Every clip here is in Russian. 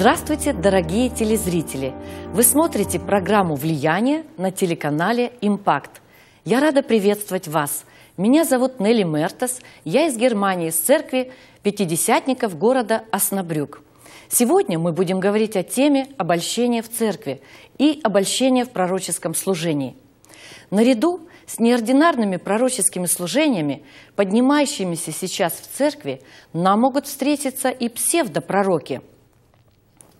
Здравствуйте, дорогие телезрители! Вы смотрите программу «Влияние» на телеканале «Импакт». Я рада приветствовать вас. Меня зовут Нелли Мертес, я из Германии, из церкви пятидесятников города Оснабрюк. Сегодня мы будем говорить о теме обольщения в церкви и обольщения в пророческом служении. Наряду с неординарными пророческими служениями, поднимающимися сейчас в церкви, нам могут встретиться и псевдопророки –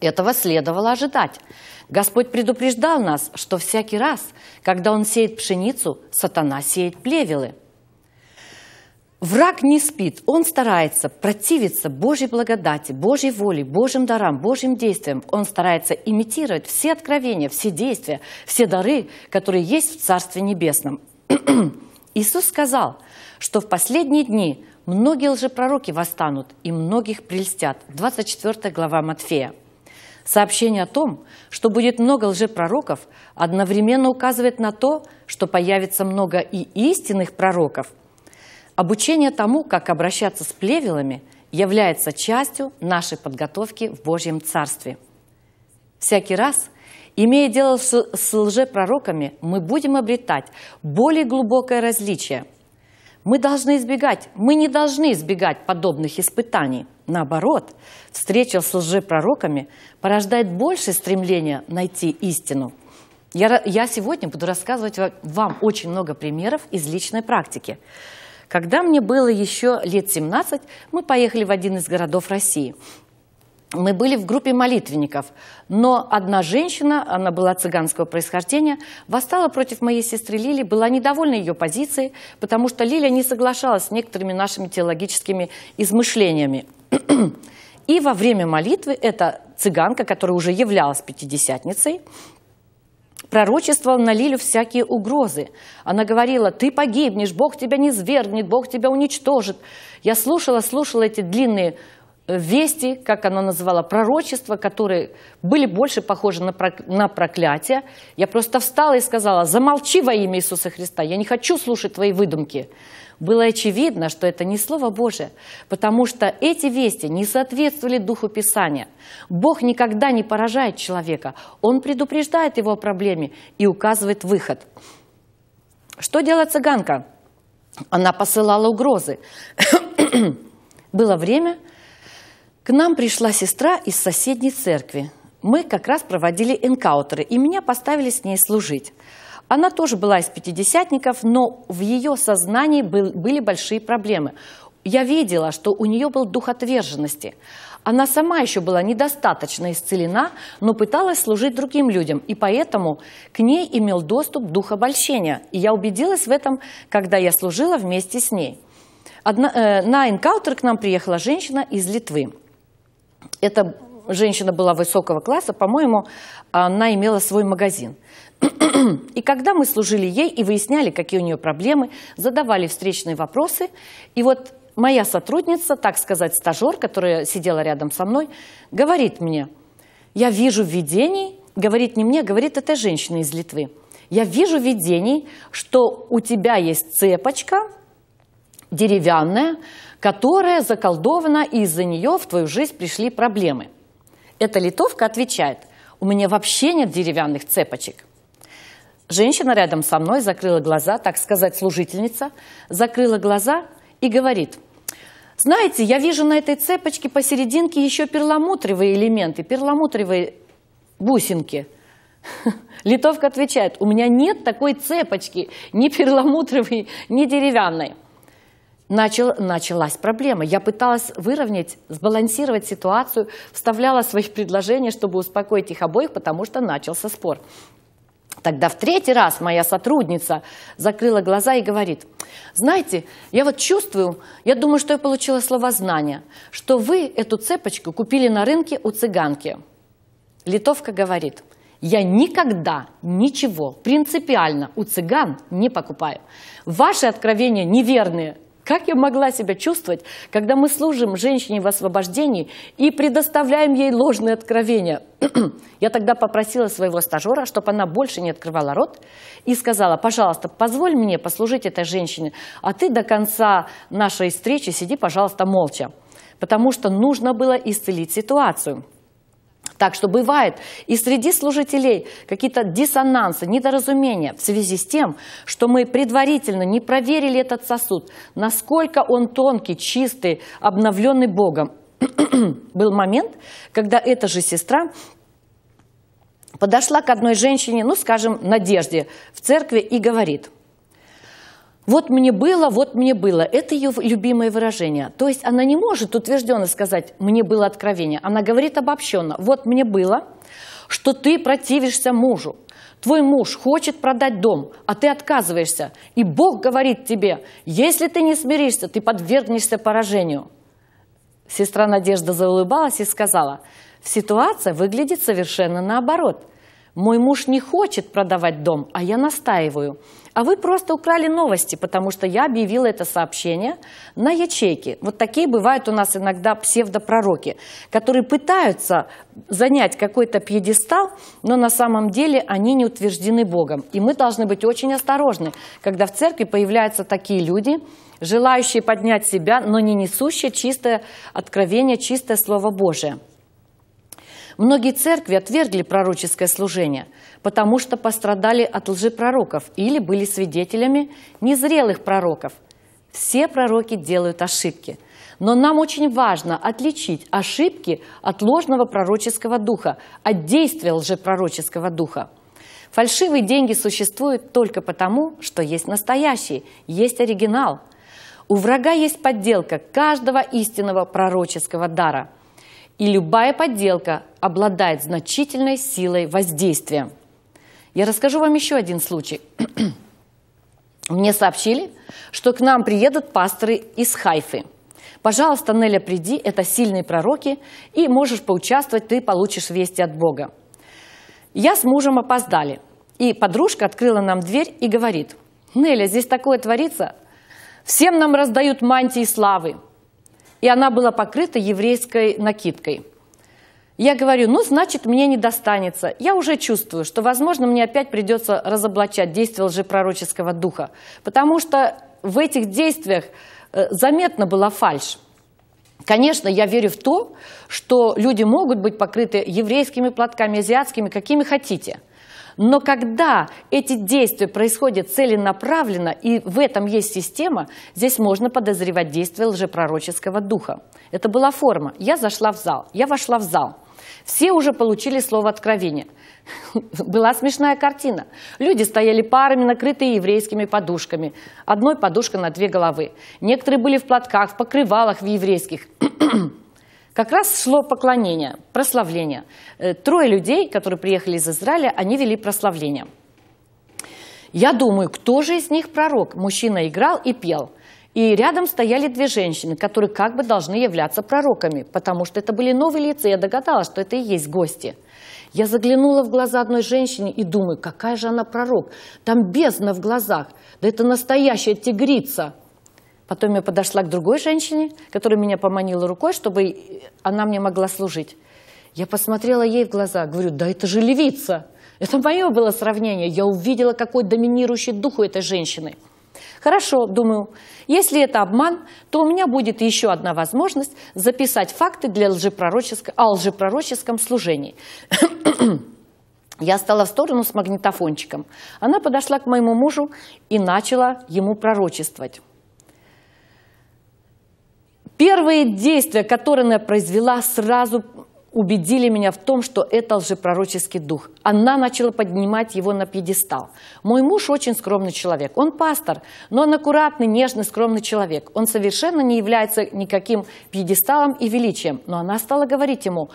этого следовало ожидать. Господь предупреждал нас, что всякий раз, когда Он сеет пшеницу, сатана сеет плевелы. Враг не спит, он старается противиться Божьей благодати, Божьей воле, Божьим дарам, Божьим действиям. Он старается имитировать все откровения, все действия, все дары, которые есть в Царстве Небесном. Иисус сказал, что в последние дни многие лжепророки восстанут и многих прельстят. 24 глава Матфея. Сообщение о том, что будет много лжепророков, одновременно указывает на то, что появится много и истинных пророков. Обучение тому, как обращаться с плевелами, является частью нашей подготовки в Божьем Царстве. Всякий раз, имея дело с, с лжепророками, мы будем обретать более глубокое различие. Мы должны избегать, мы не должны избегать подобных испытаний – наоборот, встреча с лжепророками порождает большее стремление найти истину. Я, я сегодня буду рассказывать вам очень много примеров из личной практики. Когда мне было еще лет 17, мы поехали в один из городов России. Мы были в группе молитвенников, но одна женщина, она была цыганского происхождения, восстала против моей сестры Лили, была недовольна ее позицией, потому что Лиля не соглашалась с некоторыми нашими теологическими измышлениями – и во время молитвы эта цыганка, которая уже являлась пятидесятницей, пророчествовала на Лилю всякие угрозы. Она говорила, ты погибнешь, Бог тебя не свергнет, Бог тебя уничтожит. Я слушала, слушала эти длинные э, вести, как она называла пророчества, которые были больше похожи на, прокля... на проклятие. Я просто встала и сказала, замолчи во имя Иисуса Христа, я не хочу слушать твои выдумки было очевидно, что это не Слово Божие, потому что эти вести не соответствовали Духу Писания. Бог никогда не поражает человека, Он предупреждает его о проблеме и указывает выход. Что делала цыганка? Она посылала угрозы. Было время, к нам пришла сестра из соседней церкви. Мы как раз проводили энкаутеры, и меня поставили с ней служить. Она тоже была из пятидесятников, но в ее сознании был, были большие проблемы. Я видела, что у нее был дух отверженности. Она сама еще была недостаточно исцелена, но пыталась служить другим людям, и поэтому к ней имел доступ дух обольщения. И я убедилась в этом, когда я служила вместе с ней. Одна, э, на энкаутер к нам приехала женщина из Литвы. Эта женщина была высокого класса, по-моему, она имела свой магазин. И когда мы служили ей и выясняли, какие у нее проблемы, задавали встречные вопросы, и вот моя сотрудница, так сказать, стажер, которая сидела рядом со мной, говорит мне, я вижу видений, говорит не мне, говорит эта женщина из Литвы, я вижу видений, что у тебя есть цепочка деревянная, которая заколдована, и из-за нее в твою жизнь пришли проблемы. Эта литовка отвечает, у меня вообще нет деревянных цепочек. Женщина рядом со мной закрыла глаза, так сказать, служительница, закрыла глаза и говорит, знаете, я вижу на этой цепочке посерединке еще перламутровые элементы, перламутровые бусинки. Литовка отвечает, у меня нет такой цепочки, ни перламутровой, ни деревянной. Начал, началась проблема. Я пыталась выровнять, сбалансировать ситуацию, вставляла свои предложения, чтобы успокоить их обоих, потому что начался спор. Тогда в третий раз моя сотрудница закрыла глаза и говорит, знаете, я вот чувствую, я думаю, что я получила слово знания, что вы эту цепочку купили на рынке у цыганки. Литовка говорит, я никогда ничего принципиально у цыган не покупаю. Ваши откровения неверные. Как я могла себя чувствовать, когда мы служим женщине в освобождении и предоставляем ей ложные откровения? я тогда попросила своего стажера, чтобы она больше не открывала рот, и сказала, пожалуйста, позволь мне послужить этой женщине, а ты до конца нашей встречи сиди, пожалуйста, молча. Потому что нужно было исцелить ситуацию. Так что бывает и среди служителей какие-то диссонансы, недоразумения в связи с тем, что мы предварительно не проверили этот сосуд, насколько он тонкий, чистый, обновленный Богом. Был момент, когда эта же сестра подошла к одной женщине, ну, скажем, Надежде в церкви и говорит – вот мне было, вот мне было. Это ее любимое выражение. То есть она не может утвержденно сказать «мне было откровение». Она говорит обобщенно «вот мне было, что ты противишься мужу, Твой муж хочет продать дом, а ты отказываешься. И Бог говорит тебе, если ты не смиришься, ты подвергнешься поражению. Сестра Надежда заулыбалась и сказала, ситуация выглядит совершенно наоборот. Мой муж не хочет продавать дом, а я настаиваю а вы просто украли новости, потому что я объявила это сообщение на ячейке. Вот такие бывают у нас иногда псевдопророки, которые пытаются занять какой-то пьедестал, но на самом деле они не утверждены Богом. И мы должны быть очень осторожны, когда в церкви появляются такие люди, желающие поднять себя, но не несущие чистое откровение, чистое Слово Божие. Многие церкви отвергли пророческое служение, потому что пострадали от лжепророков или были свидетелями незрелых пророков. Все пророки делают ошибки. Но нам очень важно отличить ошибки от ложного пророческого духа, от действия лжепророческого духа. Фальшивые деньги существуют только потому, что есть настоящие, есть оригинал. У врага есть подделка каждого истинного пророческого дара. И любая подделка обладает значительной силой воздействия. Я расскажу вам еще один случай. Мне сообщили, что к нам приедут пасторы из Хайфы. Пожалуйста, Неля, приди, это сильные пророки, и можешь поучаствовать, ты получишь вести от Бога. Я с мужем опоздали, и подружка открыла нам дверь и говорит, «Неля, здесь такое творится, всем нам раздают мантии славы». И она была покрыта еврейской накидкой – я говорю, ну, значит, мне не достанется. Я уже чувствую, что, возможно, мне опять придется разоблачать действия лжепророческого духа, потому что в этих действиях э, заметно была фальш. Конечно, я верю в то, что люди могут быть покрыты еврейскими платками, азиатскими, какими хотите. Но когда эти действия происходят целенаправленно, и в этом есть система, здесь можно подозревать действие лжепророческого духа. Это была форма. Я зашла в зал, я вошла в зал – все уже получили слово откровения. Была смешная картина. Люди стояли парами, накрытые еврейскими подушками. Одной подушка на две головы. Некоторые были в платках, в покрывалах в еврейских. Как раз шло поклонение, прославление. Э, трое людей, которые приехали из Израиля, они вели прославление. Я думаю, кто же из них пророк? Мужчина играл и пел – и рядом стояли две женщины, которые как бы должны являться пророками, потому что это были новые лица, я догадалась, что это и есть гости. Я заглянула в глаза одной женщине и думаю, какая же она пророк, там бездна в глазах, да это настоящая тигрица. Потом я подошла к другой женщине, которая меня поманила рукой, чтобы она мне могла служить. Я посмотрела ей в глаза, говорю, да это же левица. Это мое было сравнение. Я увидела, какой доминирующий дух у этой женщины – Хорошо, думаю, если это обман, то у меня будет еще одна возможность записать факты для лжепророческо... о лжепророческом служении. Я стала в сторону с магнитофончиком. Она подошла к моему мужу и начала ему пророчествовать. Первые действия, которые она произвела сразу убедили меня в том, что это лжепророческий дух. Она начала поднимать его на пьедестал. Мой муж очень скромный человек. Он пастор, но он аккуратный, нежный, скромный человек. Он совершенно не является никаким пьедесталом и величием. Но она стала говорить ему,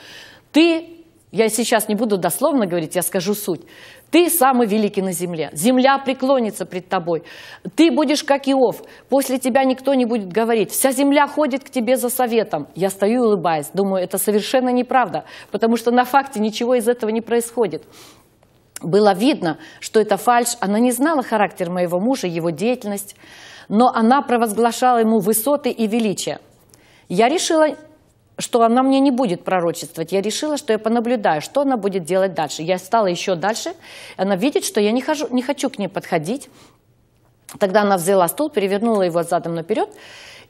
ты я сейчас не буду дословно говорить, я скажу суть. Ты самый великий на земле. Земля преклонится пред тобой. Ты будешь как Иов. После тебя никто не будет говорить. Вся земля ходит к тебе за советом. Я стою и улыбаюсь. Думаю, это совершенно неправда, потому что на факте ничего из этого не происходит. Было видно, что это фальш. Она не знала характер моего мужа, его деятельность, но она провозглашала ему высоты и величие. Я решила что она мне не будет пророчествовать. Я решила, что я понаблюдаю, что она будет делать дальше. Я стала еще дальше. Она видит, что я не, хожу, не хочу к ней подходить. Тогда она взяла стул, перевернула его задом наперед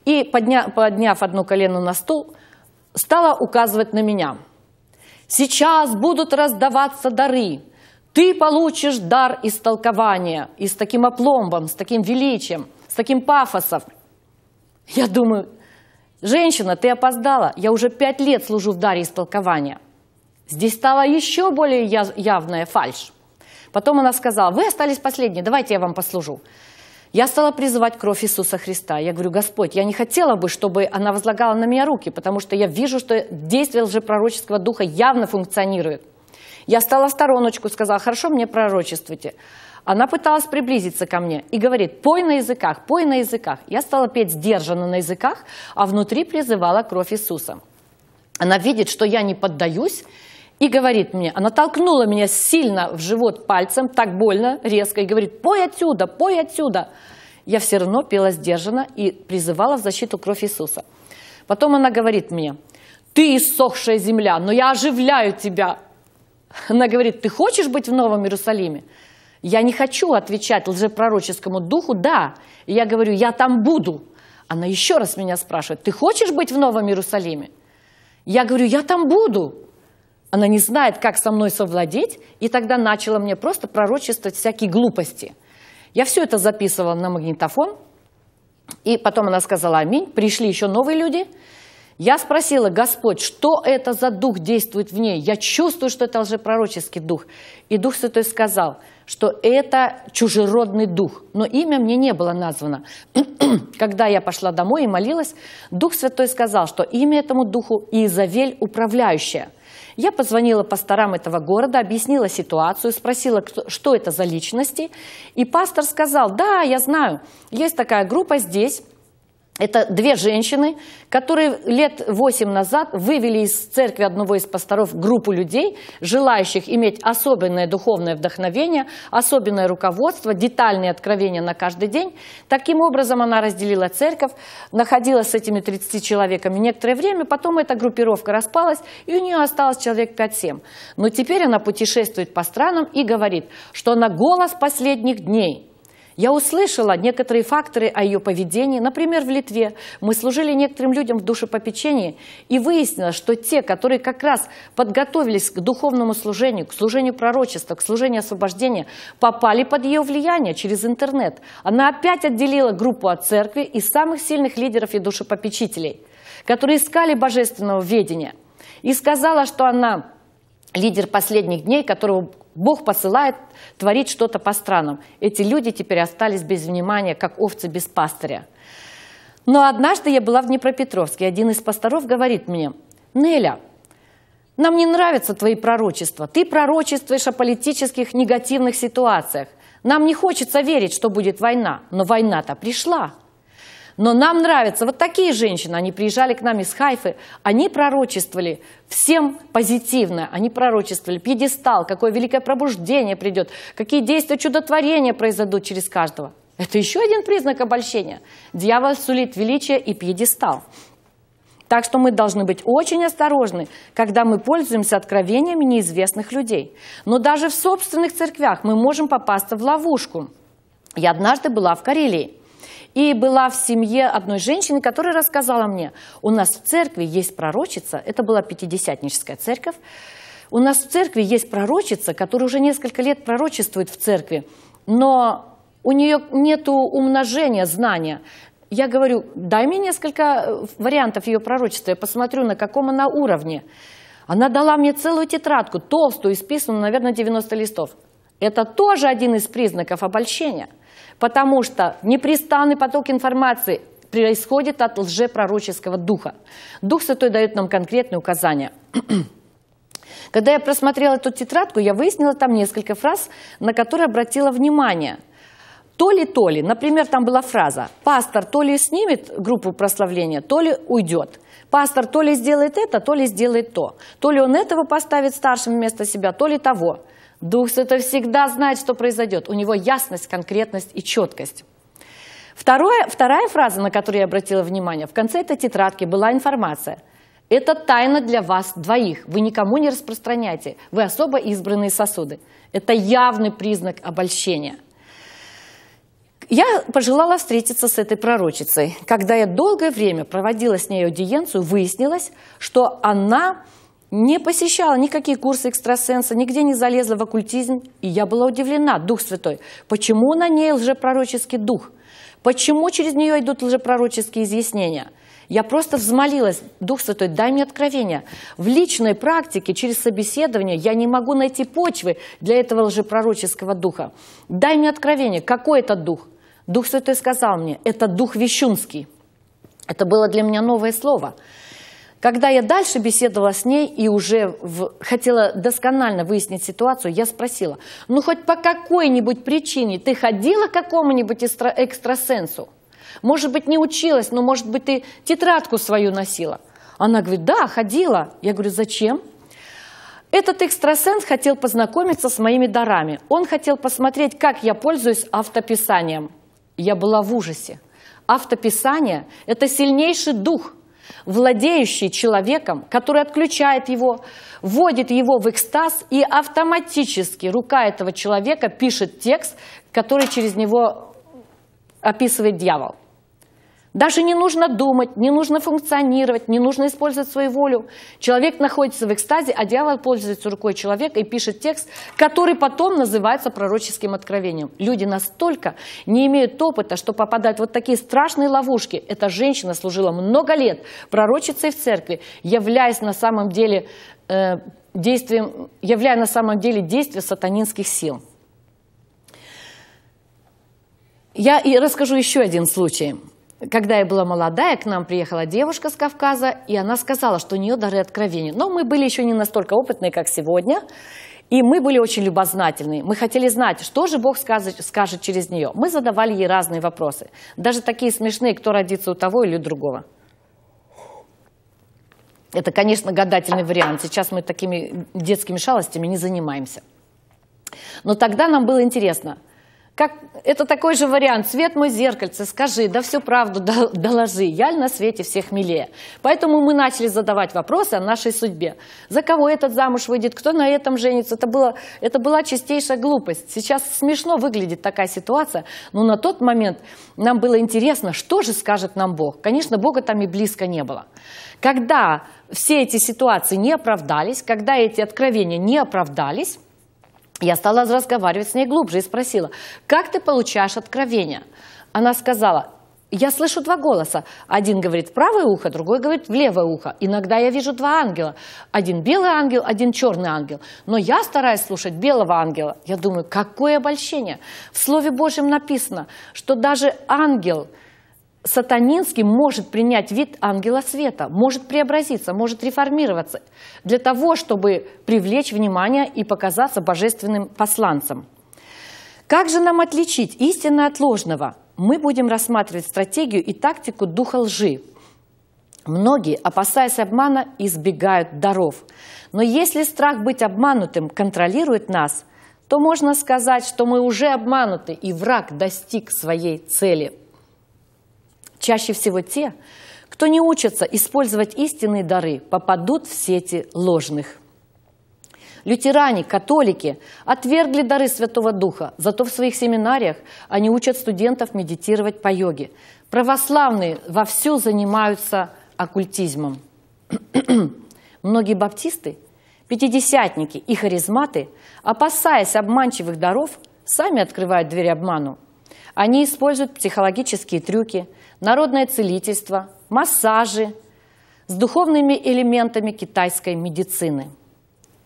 и, подня, подняв одно колено на стул, стала указывать на меня. «Сейчас будут раздаваться дары. Ты получишь дар истолкования и с таким опломбом, с таким величием, с таким пафосом». Я думаю, «Женщина, ты опоздала. Я уже пять лет служу в даре истолкования». Здесь стала еще более явная фальшь. Потом она сказала, вы остались последние, давайте я вам послужу. Я стала призывать кровь Иисуса Христа. Я говорю, Господь, я не хотела бы, чтобы она возлагала на меня руки, потому что я вижу, что действие лжепророческого духа явно функционирует. Я стала стороночку, сказала, хорошо, мне пророчествуйте. Она пыталась приблизиться ко мне и говорит, пой на языках, пой на языках. Я стала петь сдержанно на языках, а внутри призывала кровь Иисуса. Она видит, что я не поддаюсь, и говорит мне, она толкнула меня сильно в живот пальцем, так больно, резко, и говорит, пой отсюда, пой отсюда. Я все равно пела сдержанно и призывала в защиту кровь Иисуса. Потом она говорит мне, ты иссохшая земля, но я оживляю тебя. Она говорит, ты хочешь быть в Новом Иерусалиме? Я не хочу отвечать лжепророческому духу «да». И я говорю «я там буду». Она еще раз меня спрашивает «ты хочешь быть в Новом Иерусалиме?» Я говорю «я там буду». Она не знает, как со мной совладеть, и тогда начала мне просто пророчествовать всякие глупости. Я все это записывала на магнитофон, и потом она сказала «Аминь». Пришли еще новые люди – я спросила, Господь, что это за дух действует в ней? Я чувствую, что это лжепророческий дух. И Дух Святой сказал, что это чужеродный дух. Но имя мне не было названо. Когда я пошла домой и молилась, Дух Святой сказал, что имя этому духу Изавель управляющая. Я позвонила пасторам этого города, объяснила ситуацию, спросила, что это за личности. И пастор сказал, да, я знаю, есть такая группа здесь, это две женщины, которые лет восемь назад вывели из церкви одного из пасторов группу людей, желающих иметь особенное духовное вдохновение, особенное руководство, детальные откровения на каждый день. Таким образом, она разделила церковь, находилась с этими 30 человеками некоторое время, потом эта группировка распалась, и у нее осталось человек 5-7. Но теперь она путешествует по странам и говорит, что она голос последних дней – я услышала некоторые факторы о ее поведении. Например, в Литве мы служили некоторым людям в душепопечении, и выяснилось, что те, которые как раз подготовились к духовному служению, к служению пророчества, к служению освобождения, попали под ее влияние через интернет. Она опять отделила группу от церкви и самых сильных лидеров и душепопечителей, которые искали божественного ведения. И сказала, что она лидер последних дней, которого Бог посылает творить что-то по странам. Эти люди теперь остались без внимания, как овцы без пастыря. Но однажды я была в Днепропетровске, один из пасторов говорит мне, «Неля, нам не нравятся твои пророчества. Ты пророчествуешь о политических негативных ситуациях. Нам не хочется верить, что будет война, но война-то пришла. Но нам нравятся вот такие женщины. Они приезжали к нам из Хайфы, они пророчествовали всем позитивно. Они пророчествовали пьедестал, какое великое пробуждение придет, какие действия чудотворения произойдут через каждого. Это еще один признак обольщения. Дьявол сулит величие и пьедестал. Так что мы должны быть очень осторожны, когда мы пользуемся откровениями неизвестных людей. Но даже в собственных церквях мы можем попасться в ловушку. Я однажды была в Карелии. И была в семье одной женщины, которая рассказала мне, у нас в церкви есть пророчица, это была пятидесятническая церковь, у нас в церкви есть пророчица, которая уже несколько лет пророчествует в церкви, но у нее нет умножения знания. Я говорю, дай мне несколько э, вариантов ее пророчества, я посмотрю, на каком она уровне. Она дала мне целую тетрадку, толстую, исписанную, наверное, 90 листов. Это тоже один из признаков обольщения потому что непрестанный поток информации происходит от лжепророческого духа. Дух Святой дает нам конкретные указания. Когда я просмотрела эту тетрадку, я выяснила там несколько фраз, на которые обратила внимание. То ли, то ли. Например, там была фраза «Пастор то ли снимет группу прославления, то ли уйдет». Пастор то ли сделает это, то ли сделает то. То ли он этого поставит старшим вместо себя, то ли того. Дух Святой всегда знает, что произойдет. У него ясность, конкретность и четкость. Второе, вторая фраза, на которую я обратила внимание, в конце этой тетрадки была информация. Это тайна для вас двоих. Вы никому не распространяйте. Вы особо избранные сосуды. Это явный признак обольщения. Я пожелала встретиться с этой пророчицей. Когда я долгое время проводила с ней аудиенцию, выяснилось, что она не посещала никакие курсы экстрасенса, нигде не залезла в оккультизм. И я была удивлена, Дух Святой, почему на ней лжепророческий дух? Почему через нее идут лжепророческие изъяснения? Я просто взмолилась, Дух Святой, дай мне откровение. В личной практике, через собеседование, я не могу найти почвы для этого лжепророческого духа. Дай мне откровение, какой это дух? Дух Святой сказал мне, это дух вещунский. Это было для меня новое слово – когда я дальше беседовала с ней и уже в, хотела досконально выяснить ситуацию, я спросила, ну хоть по какой-нибудь причине ты ходила к какому-нибудь экстрасенсу? Может быть, не училась, но может быть, ты тетрадку свою носила? Она говорит, да, ходила. Я говорю, зачем? Этот экстрасенс хотел познакомиться с моими дарами. Он хотел посмотреть, как я пользуюсь автописанием. Я была в ужасе. Автописание – это сильнейший дух – владеющий человеком, который отключает его, вводит его в экстаз, и автоматически рука этого человека пишет текст, который через него описывает дьявол. Даже не нужно думать, не нужно функционировать, не нужно использовать свою волю. Человек находится в экстазе, а дьявол пользуется рукой человека и пишет текст, который потом называется пророческим откровением. Люди настолько не имеют опыта, что попадают в вот такие страшные ловушки. Эта женщина служила много лет пророчицей в церкви, являясь на самом деле э, действием, являя на самом деле действие сатанинских сил. Я и расскажу еще один случай. Когда я была молодая, к нам приехала девушка с Кавказа, и она сказала, что у нее дары откровения. Но мы были еще не настолько опытные, как сегодня, и мы были очень любознательны. Мы хотели знать, что же Бог скажет, скажет через нее. Мы задавали ей разные вопросы, даже такие смешные, кто родится у того или у другого. Это, конечно, гадательный вариант. Сейчас мы такими детскими шалостями не занимаемся. Но тогда нам было интересно – как, это такой же вариант. Свет мой зеркальце, скажи, да всю правду доложи. Яль на свете всех милее. Поэтому мы начали задавать вопросы о нашей судьбе. За кого этот замуж выйдет, кто на этом женится. Это, было, это была чистейшая глупость. Сейчас смешно выглядит такая ситуация, но на тот момент нам было интересно, что же скажет нам Бог. Конечно, Бога там и близко не было. Когда все эти ситуации не оправдались, когда эти откровения не оправдались, я стала разговаривать с ней глубже и спросила, как ты получаешь откровения? Она сказала, я слышу два голоса. Один говорит в правое ухо, другой говорит в левое ухо. Иногда я вижу два ангела. Один белый ангел, один черный ангел. Но я стараюсь слушать белого ангела. Я думаю, какое обольщение. В Слове Божьем написано, что даже ангел – сатанинский может принять вид ангела света, может преобразиться, может реформироваться для того, чтобы привлечь внимание и показаться божественным посланцем. Как же нам отличить истинное от ложного? Мы будем рассматривать стратегию и тактику духа лжи. Многие, опасаясь обмана, избегают даров. Но если страх быть обманутым контролирует нас, то можно сказать, что мы уже обмануты, и враг достиг своей цели – Чаще всего те, кто не учится использовать истинные дары, попадут в сети ложных. Лютеране, католики отвергли дары Святого Духа, зато в своих семинариях они учат студентов медитировать по йоге. Православные вовсю занимаются оккультизмом. Многие баптисты, пятидесятники и харизматы, опасаясь обманчивых даров, сами открывают дверь обману они используют психологические трюки, народное целительство, массажи с духовными элементами китайской медицины.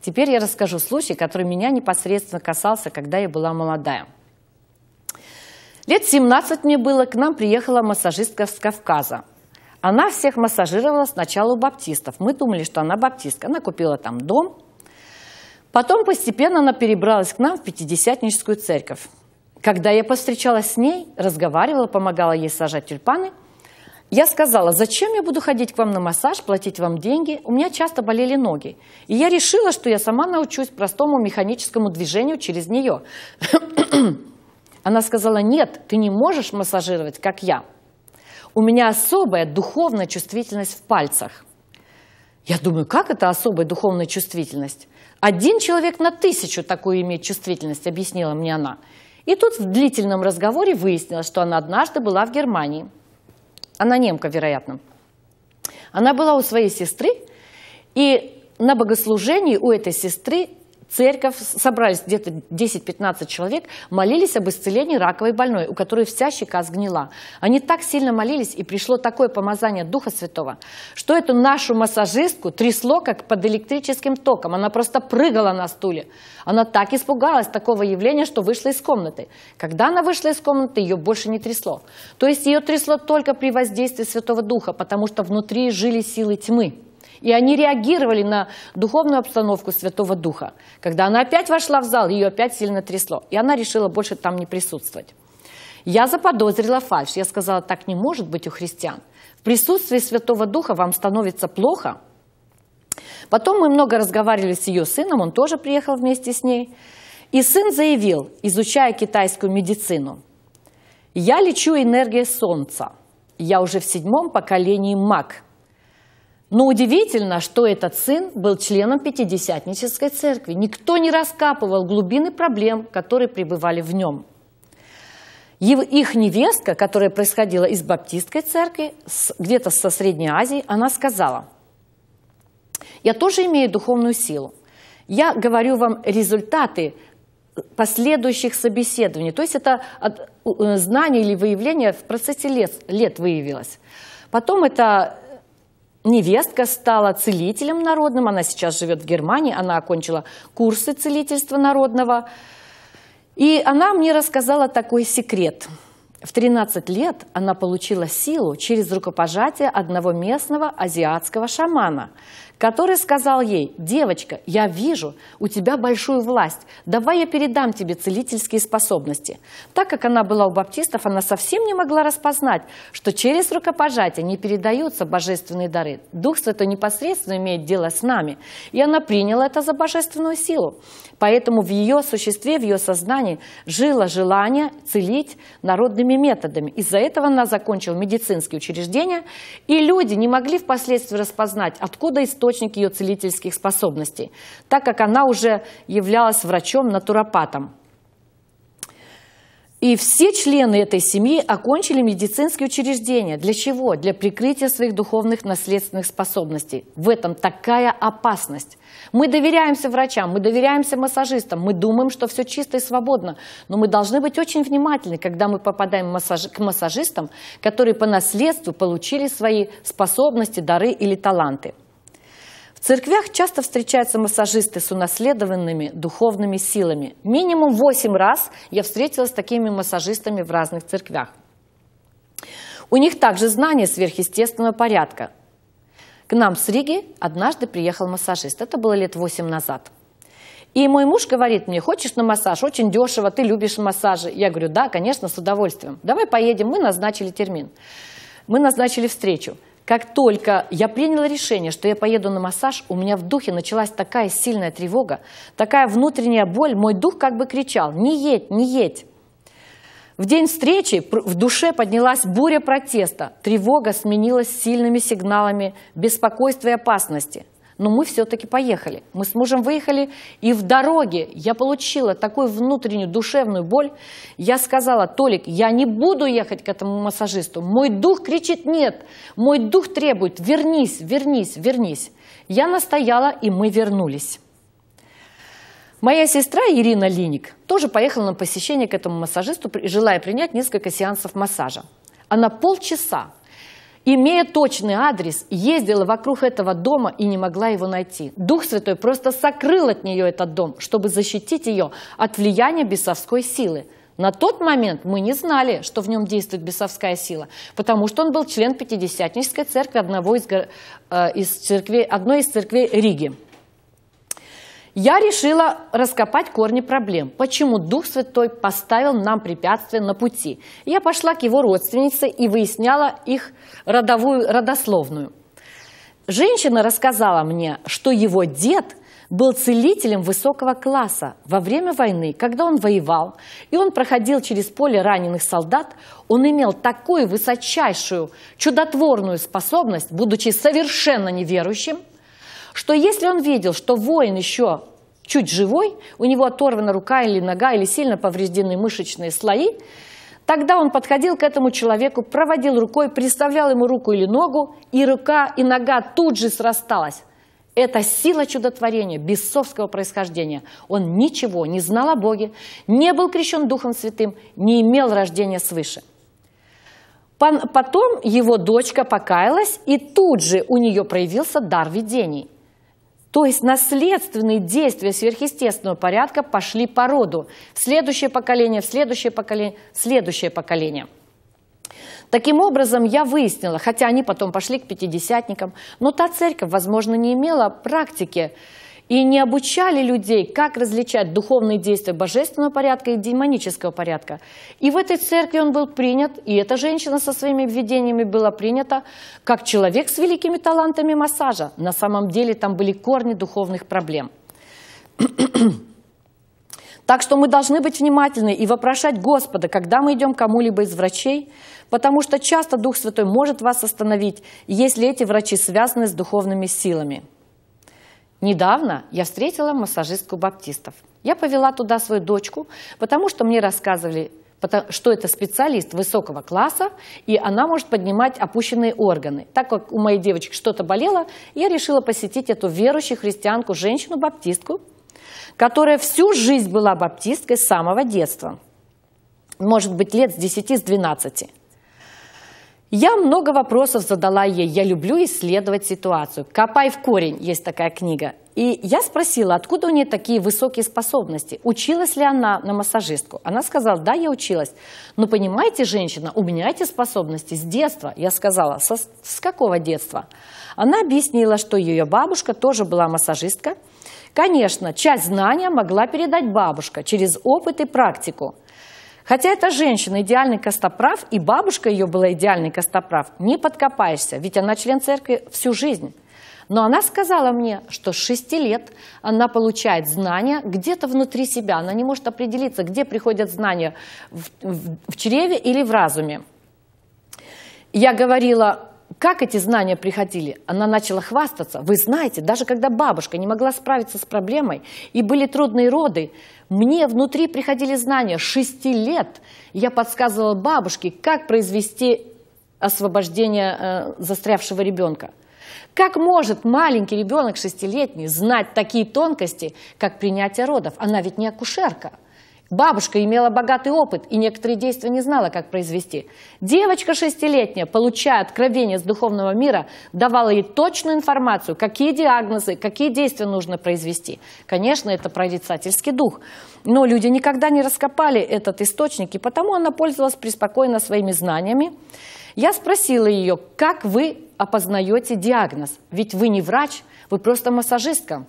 Теперь я расскажу случай, который меня непосредственно касался, когда я была молодая. Лет 17 мне было, к нам приехала массажистка с Кавказа. Она всех массажировала сначала у баптистов. Мы думали, что она баптистка. Она купила там дом. Потом постепенно она перебралась к нам в Пятидесятническую церковь. Когда я повстречалась с ней, разговаривала, помогала ей сажать тюльпаны, я сказала, зачем я буду ходить к вам на массаж, платить вам деньги? У меня часто болели ноги. И я решила, что я сама научусь простому механическому движению через нее. Она сказала, нет, ты не можешь массажировать, как я. У меня особая духовная чувствительность в пальцах. Я думаю, как это особая духовная чувствительность? Один человек на тысячу такую имеет чувствительность, объяснила мне она. И тут в длительном разговоре выяснилось, что она однажды была в Германии. Она немка, вероятно. Она была у своей сестры, и на богослужении у этой сестры церковь, собрались где-то 10-15 человек, молились об исцелении раковой больной, у которой вся щека сгнила. Они так сильно молились, и пришло такое помазание Духа Святого, что эту нашу массажистку трясло, как под электрическим током. Она просто прыгала на стуле. Она так испугалась такого явления, что вышла из комнаты. Когда она вышла из комнаты, ее больше не трясло. То есть ее трясло только при воздействии Святого Духа, потому что внутри жили силы тьмы. И они реагировали на духовную обстановку Святого Духа. Когда она опять вошла в зал, ее опять сильно трясло. И она решила больше там не присутствовать. Я заподозрила фальшь. Я сказала, так не может быть у христиан. В присутствии Святого Духа вам становится плохо. Потом мы много разговаривали с ее сыном, он тоже приехал вместе с ней. И сын заявил, изучая китайскую медицину, «Я лечу энергией солнца. Я уже в седьмом поколении маг. Но удивительно, что этот сын был членом Пятидесятнической церкви. Никто не раскапывал глубины проблем, которые пребывали в нем. Их невестка, которая происходила из баптистской церкви, где-то со Средней Азии, она сказала, «Я тоже имею духовную силу. Я говорю вам результаты последующих собеседований». То есть это э, знание или выявление в процессе лет, лет выявилось. Потом это Невестка стала целителем народным, она сейчас живет в Германии, она окончила курсы целительства народного. И она мне рассказала такой секрет. В 13 лет она получила силу через рукопожатие одного местного азиатского шамана который сказал ей, девочка, я вижу, у тебя большую власть, давай я передам тебе целительские способности. Так как она была у баптистов, она совсем не могла распознать, что через рукопожатие не передаются божественные дары. Дух Святой непосредственно имеет дело с нами. И она приняла это за божественную силу. Поэтому в ее существе, в ее сознании жило желание целить народными методами. Из-за этого она закончила медицинские учреждения, и люди не могли впоследствии распознать, откуда источник источник ее целительских способностей, так как она уже являлась врачом-натуропатом. И все члены этой семьи окончили медицинские учреждения. Для чего? Для прикрытия своих духовных наследственных способностей. В этом такая опасность. Мы доверяемся врачам, мы доверяемся массажистам, мы думаем, что все чисто и свободно. Но мы должны быть очень внимательны, когда мы попадаем к массажистам, которые по наследству получили свои способности, дары или таланты. В церквях часто встречаются массажисты с унаследованными духовными силами. Минимум 8 раз я встретилась с такими массажистами в разных церквях. У них также знания сверхъестественного порядка. К нам с Риги однажды приехал массажист. Это было лет 8 назад. И мой муж говорит мне, хочешь на массаж? Очень дешево, ты любишь массажи. Я говорю, да, конечно, с удовольствием. Давай поедем, мы назначили термин. Мы назначили встречу. Как только я приняла решение, что я поеду на массаж, у меня в духе началась такая сильная тревога, такая внутренняя боль, мой дух как бы кричал «не едь, не едь». В день встречи в душе поднялась буря протеста, тревога сменилась сильными сигналами беспокойства и опасности но мы все-таки поехали. Мы с мужем выехали, и в дороге я получила такую внутреннюю душевную боль. Я сказала, Толик, я не буду ехать к этому массажисту. Мой дух кричит «нет», мой дух требует «вернись, вернись, вернись». Я настояла, и мы вернулись. Моя сестра Ирина Линик тоже поехала на посещение к этому массажисту, желая принять несколько сеансов массажа. Она полчаса Имея точный адрес, ездила вокруг этого дома и не могла его найти. Дух Святой просто сокрыл от нее этот дом, чтобы защитить ее от влияния бесовской силы. На тот момент мы не знали, что в нем действует бесовская сила, потому что он был член Пятидесятнической церкви одного из, э, из церквей, одной из церквей Риги. Я решила раскопать корни проблем, почему Дух Святой поставил нам препятствия на пути. Я пошла к его родственнице и выясняла их родовую, родословную. Женщина рассказала мне, что его дед был целителем высокого класса во время войны, когда он воевал, и он проходил через поле раненых солдат, он имел такую высочайшую, чудотворную способность, будучи совершенно неверующим – что если он видел, что воин еще чуть живой, у него оторвана рука или нога, или сильно повреждены мышечные слои, тогда он подходил к этому человеку, проводил рукой, представлял ему руку или ногу, и рука и нога тут же срасталась. Это сила чудотворения, бесовского происхождения. Он ничего не знал о Боге, не был крещен Духом Святым, не имел рождения свыше. Потом его дочка покаялась, и тут же у нее проявился дар видений – то есть наследственные действия сверхъестественного порядка пошли по роду. В следующее поколение, в следующее поколение, в следующее поколение. Таким образом, я выяснила, хотя они потом пошли к пятидесятникам, но та церковь, возможно, не имела практики и не обучали людей, как различать духовные действия божественного порядка и демонического порядка. И в этой церкви он был принят, и эта женщина со своими введениями была принята, как человек с великими талантами массажа. На самом деле там были корни духовных проблем. Так что мы должны быть внимательны и вопрошать Господа, когда мы идем к кому-либо из врачей, потому что часто Дух Святой может вас остановить, если эти врачи связаны с духовными силами. Недавно я встретила массажистку баптистов. Я повела туда свою дочку, потому что мне рассказывали, что это специалист высокого класса, и она может поднимать опущенные органы. Так как у моей девочки что-то болело, я решила посетить эту верующую христианку, женщину-баптистку, которая всю жизнь была баптисткой с самого детства. Может быть, лет с 10, с 12. Я много вопросов задала ей. Я люблю исследовать ситуацию. «Копай в корень» есть такая книга. И я спросила, откуда у нее такие высокие способности? Училась ли она на массажистку? Она сказала, да, я училась. Но «Ну, понимаете, женщина, у меня эти способности с детства. Я сказала, со, с какого детства? Она объяснила, что ее бабушка тоже была массажистка. Конечно, часть знания могла передать бабушка через опыт и практику – Хотя эта женщина идеальный костоправ, и бабушка ее была идеальный костоправ, не подкопаешься, ведь она член церкви всю жизнь. Но она сказала мне, что с 6 лет она получает знания где-то внутри себя. Она не может определиться, где приходят знания, в, в, в чреве или в разуме. Я говорила, как эти знания приходили? Она начала хвастаться. Вы знаете, даже когда бабушка не могла справиться с проблемой и были трудные роды, мне внутри приходили знания. Шести лет я подсказывала бабушке, как произвести освобождение э, застрявшего ребенка. Как может маленький ребенок шестилетний знать такие тонкости, как принятие родов? Она ведь не акушерка. Бабушка имела богатый опыт и некоторые действия не знала, как произвести. Девочка шестилетняя, получая откровение с духовного мира, давала ей точную информацию, какие диагнозы, какие действия нужно произвести. Конечно, это прорицательский дух. Но люди никогда не раскопали этот источник, и потому она пользовалась преспокойно своими знаниями. Я спросила ее, как вы опознаете диагноз? Ведь вы не врач, вы просто массажистка.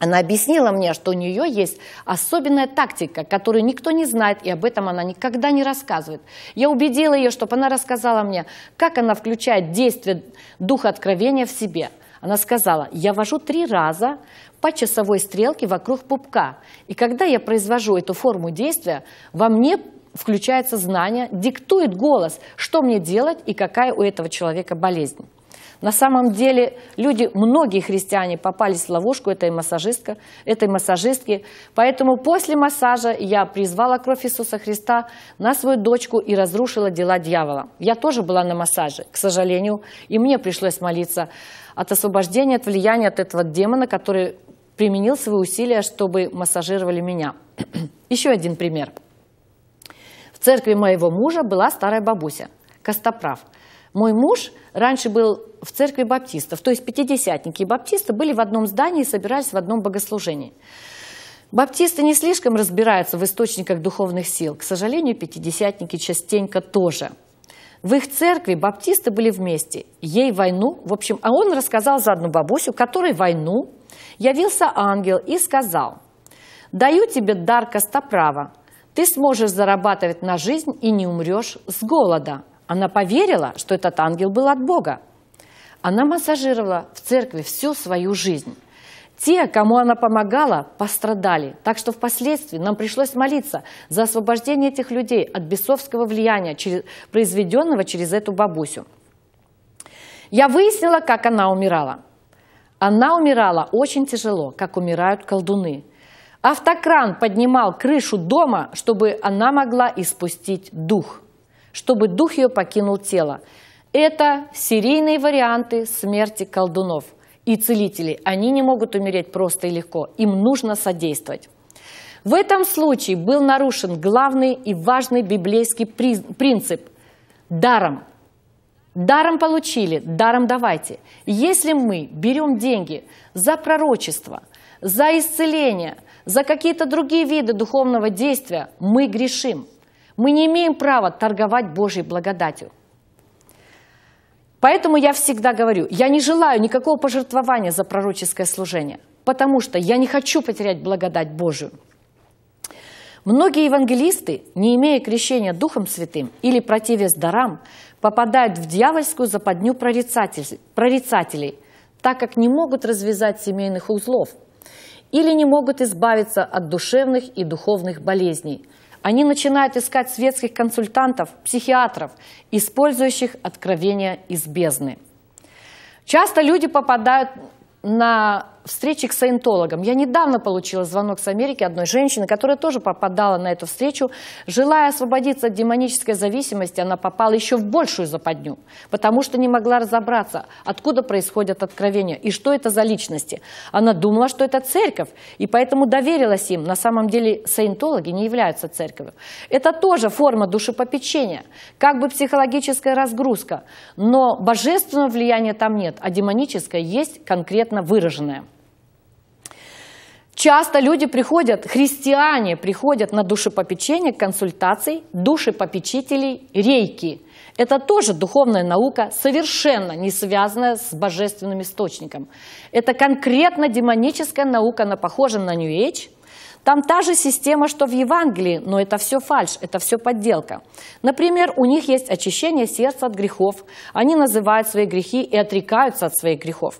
Она объяснила мне, что у нее есть особенная тактика, которую никто не знает, и об этом она никогда не рассказывает. Я убедила ее, чтобы она рассказала мне, как она включает действие духа откровения в себе. Она сказала, я вожу три раза по часовой стрелке вокруг пупка. И когда я произвожу эту форму действия, во мне включается знание, диктует голос, что мне делать и какая у этого человека болезнь. На самом деле люди, многие христиане попались в ловушку этой, массажистка, этой массажистки. Поэтому после массажа я призвала кровь Иисуса Христа на свою дочку и разрушила дела дьявола. Я тоже была на массаже, к сожалению, и мне пришлось молиться от освобождения, от влияния от этого демона, который применил свои усилия, чтобы массажировали меня. Еще один пример. В церкви моего мужа была старая бабуся, Костоправ – мой муж раньше был в церкви баптистов, то есть пятидесятники и баптисты были в одном здании и собирались в одном богослужении. Баптисты не слишком разбираются в источниках духовных сил. К сожалению, пятидесятники частенько тоже. В их церкви баптисты были вместе. Ей войну, в общем, а он рассказал за одну бабусю, которой войну явился ангел и сказал, «Даю тебе дар костоправа, ты сможешь зарабатывать на жизнь и не умрешь с голода. Она поверила, что этот ангел был от Бога. Она массажировала в церкви всю свою жизнь. Те, кому она помогала, пострадали. Так что впоследствии нам пришлось молиться за освобождение этих людей от бесовского влияния, произведенного через эту бабусю. Я выяснила, как она умирала. Она умирала очень тяжело, как умирают колдуны. Автокран поднимал крышу дома, чтобы она могла испустить дух – чтобы дух ее покинул тело. Это серийные варианты смерти колдунов и целителей. Они не могут умереть просто и легко, им нужно содействовать. В этом случае был нарушен главный и важный библейский принцип – даром. Даром получили, даром давайте. Если мы берем деньги за пророчество, за исцеление, за какие-то другие виды духовного действия, мы грешим – мы не имеем права торговать Божьей благодатью. Поэтому я всегда говорю, я не желаю никакого пожертвования за пророческое служение, потому что я не хочу потерять благодать Божию. Многие евангелисты, не имея крещения Духом Святым или противясь дарам, попадают в дьявольскую западню прорицателей, прорицателей, так как не могут развязать семейных узлов или не могут избавиться от душевных и духовных болезней – они начинают искать светских консультантов, психиатров, использующих откровения из бездны. Часто люди попадают на встречи к саентологам. Я недавно получила звонок с Америки одной женщины, которая тоже попадала на эту встречу. Желая освободиться от демонической зависимости, она попала еще в большую западню, потому что не могла разобраться, откуда происходят откровения и что это за личности. Она думала, что это церковь, и поэтому доверилась им. На самом деле саентологи не являются церковью. Это тоже форма душепопечения, как бы психологическая разгрузка, но божественного влияния там нет, а демоническое есть конкретно выраженное. Часто люди приходят, христиане приходят на душепопечение, консультаций душепопечителей рейки. Это тоже духовная наука, совершенно не связанная с божественным источником. Это конкретно демоническая наука, она похожа на New Age, там та же система, что в Евангелии, но это все фальш, это все подделка. Например, у них есть очищение сердца от грехов. Они называют свои грехи и отрекаются от своих грехов.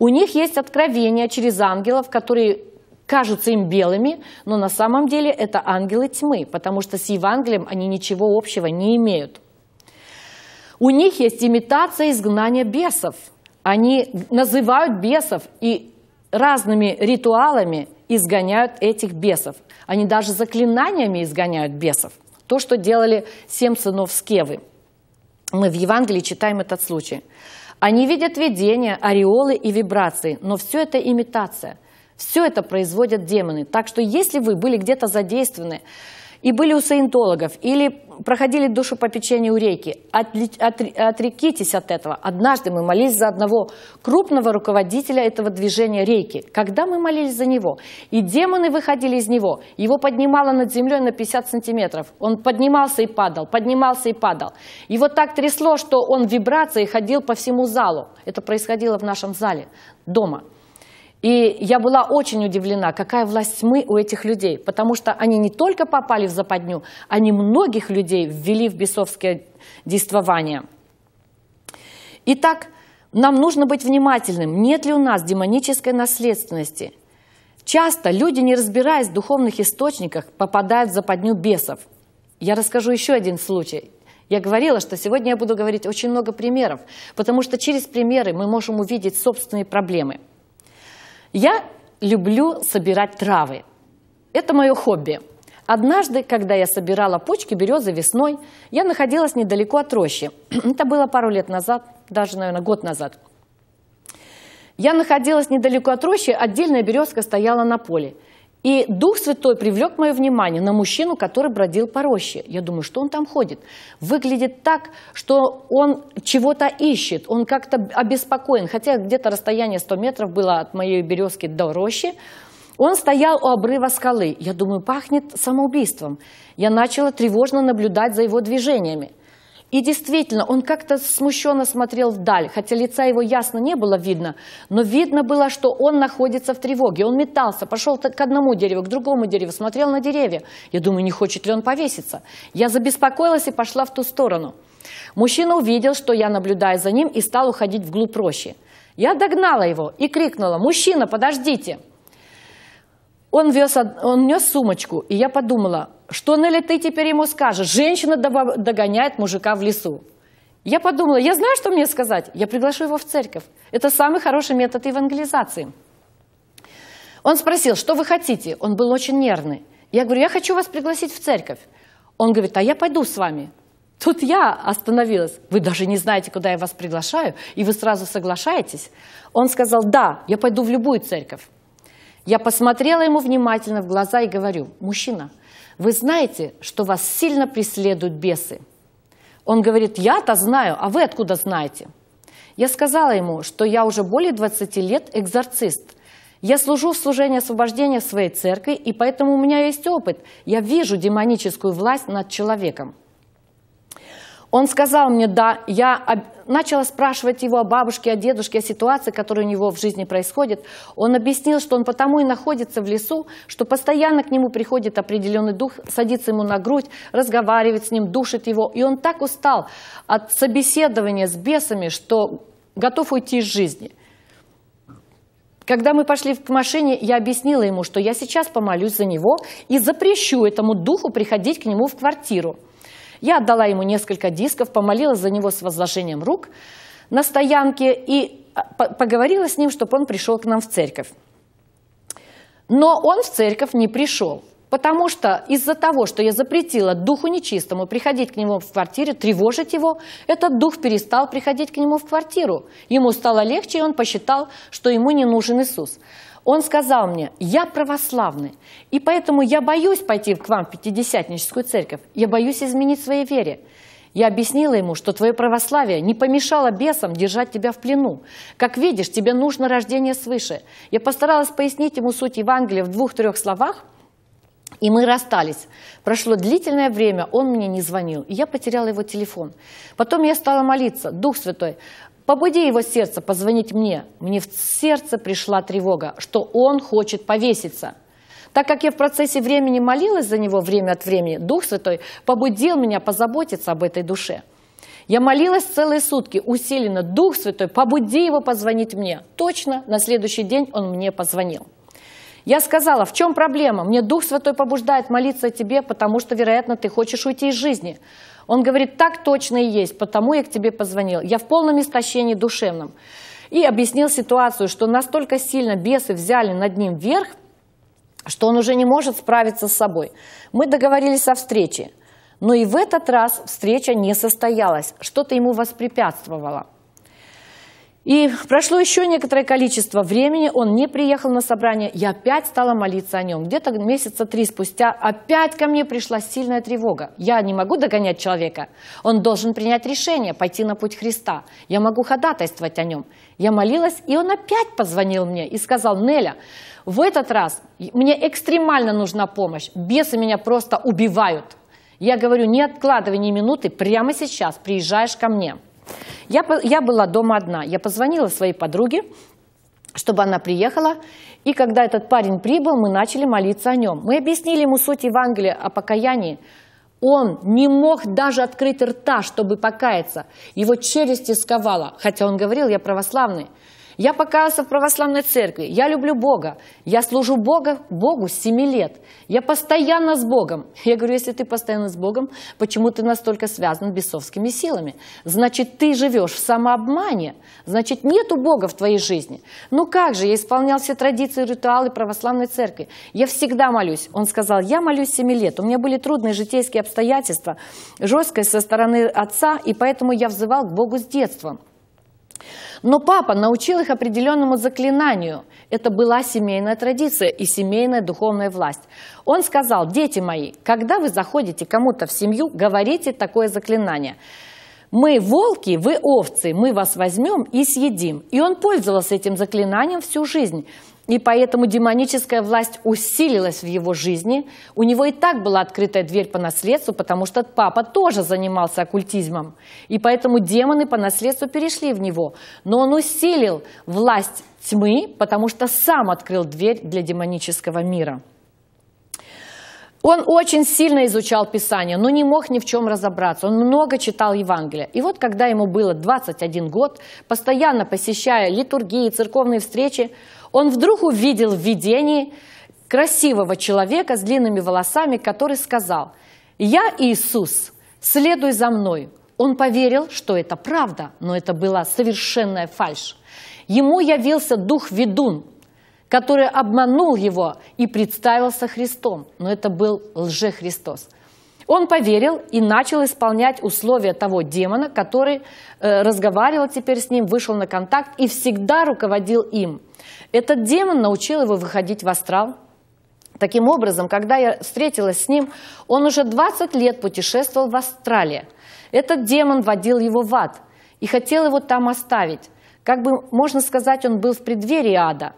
У них есть откровения через ангелов, которые кажутся им белыми, но на самом деле это ангелы тьмы, потому что с Евангелием они ничего общего не имеют. У них есть имитация изгнания бесов. Они называют бесов и разными ритуалами изгоняют этих бесов. Они даже заклинаниями изгоняют бесов. То, что делали семь сынов Скевы. Мы в Евангелии читаем этот случай. Они видят видения, ореолы и вибрации, но все это имитация – все это производят демоны. Так что если вы были где-то задействованы и были у саентологов, или проходили душу по печенью реки, отли, от, отрекитесь от этого. Однажды мы молились за одного крупного руководителя этого движения рейки. Когда мы молились за него? И демоны выходили из него. Его поднимало над землей на 50 сантиметров. Он поднимался и падал, поднимался и падал. Его так трясло, что он вибрация и ходил по всему залу. Это происходило в нашем зале, дома. И я была очень удивлена, какая власть мы у этих людей, потому что они не только попали в западню, они многих людей ввели в бесовское действование. Итак, нам нужно быть внимательным, нет ли у нас демонической наследственности. Часто люди, не разбираясь в духовных источниках, попадают в западню бесов. Я расскажу еще один случай. Я говорила, что сегодня я буду говорить очень много примеров, потому что через примеры мы можем увидеть собственные проблемы – я люблю собирать травы. Это мое хобби. Однажды, когда я собирала почки березы весной, я находилась недалеко от рощи. Это было пару лет назад, даже, наверное, год назад. Я находилась недалеко от рощи, отдельная березка стояла на поле – и Дух Святой привлек мое внимание на мужчину, который бродил по роще. Я думаю, что он там ходит? Выглядит так, что он чего-то ищет, он как-то обеспокоен. Хотя где-то расстояние 100 метров было от моей березки до рощи. Он стоял у обрыва скалы. Я думаю, пахнет самоубийством. Я начала тревожно наблюдать за его движениями. И действительно, он как-то смущенно смотрел вдаль, хотя лица его ясно не было видно, но видно было, что он находится в тревоге. Он метался, пошел к одному дереву, к другому дереву, смотрел на деревья. Я думаю, не хочет ли он повеситься. Я забеспокоилась и пошла в ту сторону. Мужчина увидел, что я наблюдаю за ним, и стал уходить вглубь рощи. Я догнала его и крикнула, «Мужчина, подождите!» Он, вез, он нес сумочку, и я подумала, что, Нелли, ты теперь ему скажешь? Женщина догоняет мужика в лесу. Я подумала, я знаю, что мне сказать. Я приглашу его в церковь. Это самый хороший метод евангелизации. Он спросил, что вы хотите? Он был очень нервный. Я говорю, я хочу вас пригласить в церковь. Он говорит, а я пойду с вами. Тут я остановилась. Вы даже не знаете, куда я вас приглашаю, и вы сразу соглашаетесь. Он сказал, да, я пойду в любую церковь. Я посмотрела ему внимательно в глаза и говорю, мужчина, вы знаете, что вас сильно преследуют бесы. Он говорит, я-то знаю, а вы откуда знаете? Я сказала ему, что я уже более 20 лет экзорцист. Я служу в служении освобождения в своей церкви, и поэтому у меня есть опыт. Я вижу демоническую власть над человеком. Он сказал мне, да, я начала спрашивать его о бабушке, о дедушке, о ситуации, которая у него в жизни происходит. Он объяснил, что он потому и находится в лесу, что постоянно к нему приходит определенный дух, садится ему на грудь, разговаривает с ним, душит его. И он так устал от собеседования с бесами, что готов уйти из жизни. Когда мы пошли к машине, я объяснила ему, что я сейчас помолюсь за него и запрещу этому духу приходить к нему в квартиру. Я отдала ему несколько дисков, помолилась за него с возложением рук на стоянке и а, поговорила с ним, чтобы он пришел к нам в церковь. Но он в церковь не пришел, потому что из-за того, что я запретила духу нечистому приходить к нему в квартире, тревожить его, этот дух перестал приходить к нему в квартиру. Ему стало легче, и он посчитал, что ему не нужен Иисус. Он сказал мне, я православный, и поэтому я боюсь пойти к вам в Пятидесятническую церковь, я боюсь изменить своей вере. Я объяснила ему, что твое православие не помешало бесам держать тебя в плену. Как видишь, тебе нужно рождение свыше. Я постаралась пояснить ему суть Евангелия в двух-трех словах, и мы расстались. Прошло длительное время, он мне не звонил, и я потеряла его телефон. Потом я стала молиться. Дух Святой, Побуди его сердце позвонить мне. Мне в сердце пришла тревога, что он хочет повеситься. Так как я в процессе времени молилась за него время от времени, Дух Святой побудил меня позаботиться об этой душе. Я молилась целые сутки, усиленно, Дух Святой, побуди его позвонить мне. Точно на следующий день он мне позвонил. Я сказала, в чем проблема? Мне Дух Святой побуждает молиться о тебе, потому что, вероятно, ты хочешь уйти из жизни. Он говорит, так точно и есть, потому я к тебе позвонил. Я в полном истощении душевном. И объяснил ситуацию, что настолько сильно бесы взяли над ним верх, что он уже не может справиться с собой. Мы договорились о встрече. Но и в этот раз встреча не состоялась. Что-то ему воспрепятствовало. И прошло еще некоторое количество времени, он не приехал на собрание, я опять стала молиться о нем. Где-то месяца три спустя опять ко мне пришла сильная тревога. Я не могу догонять человека, он должен принять решение, пойти на путь Христа. Я могу ходатайствовать о нем. Я молилась, и он опять позвонил мне и сказал, Неля, в этот раз мне экстремально нужна помощь, бесы меня просто убивают. Я говорю, не откладывай ни минуты, прямо сейчас приезжаешь ко мне. Я, я была дома одна. Я позвонила своей подруге, чтобы она приехала. И когда этот парень прибыл, мы начали молиться о нем. Мы объяснили ему суть Евангелия о покаянии. Он не мог даже открыть рта, чтобы покаяться. Его челюсти сковала, хотя он говорил, я православный. Я покаялся в православной церкви. Я люблю Бога. Я служу Бога, Богу с 7 лет. Я постоянно с Богом. Я говорю, если ты постоянно с Богом, почему ты настолько связан с бесовскими силами? Значит, ты живешь в самообмане. Значит, нету Бога в твоей жизни. Ну как же, я исполнял все традиции, ритуалы православной церкви. Я всегда молюсь. Он сказал, я молюсь 7 лет. У меня были трудные житейские обстоятельства, жесткость со стороны отца, и поэтому я взывал к Богу с детства. Но папа научил их определенному заклинанию. Это была семейная традиция и семейная духовная власть. Он сказал, дети мои, когда вы заходите кому-то в семью, говорите такое заклинание. Мы волки, вы овцы, мы вас возьмем и съедим. И он пользовался этим заклинанием всю жизнь. И поэтому демоническая власть усилилась в его жизни. У него и так была открытая дверь по наследству, потому что папа тоже занимался оккультизмом. И поэтому демоны по наследству перешли в него. Но он усилил власть тьмы, потому что сам открыл дверь для демонического мира. Он очень сильно изучал Писание, но не мог ни в чем разобраться. Он много читал Евангелие. И вот когда ему было 21 год, постоянно посещая литургии, церковные встречи, он вдруг увидел в видении красивого человека с длинными волосами, который сказал, «Я Иисус, следуй за мной». Он поверил, что это правда, но это была совершенная фальшь. Ему явился дух ведун, который обманул его и представился Христом, но это был лжехристос. Он поверил и начал исполнять условия того демона, который э, разговаривал теперь с ним, вышел на контакт и всегда руководил им – этот демон научил его выходить в астрал. Таким образом, когда я встретилась с ним, он уже 20 лет путешествовал в астрале. Этот демон водил его в ад и хотел его там оставить. Как бы, можно сказать, он был в преддверии ада.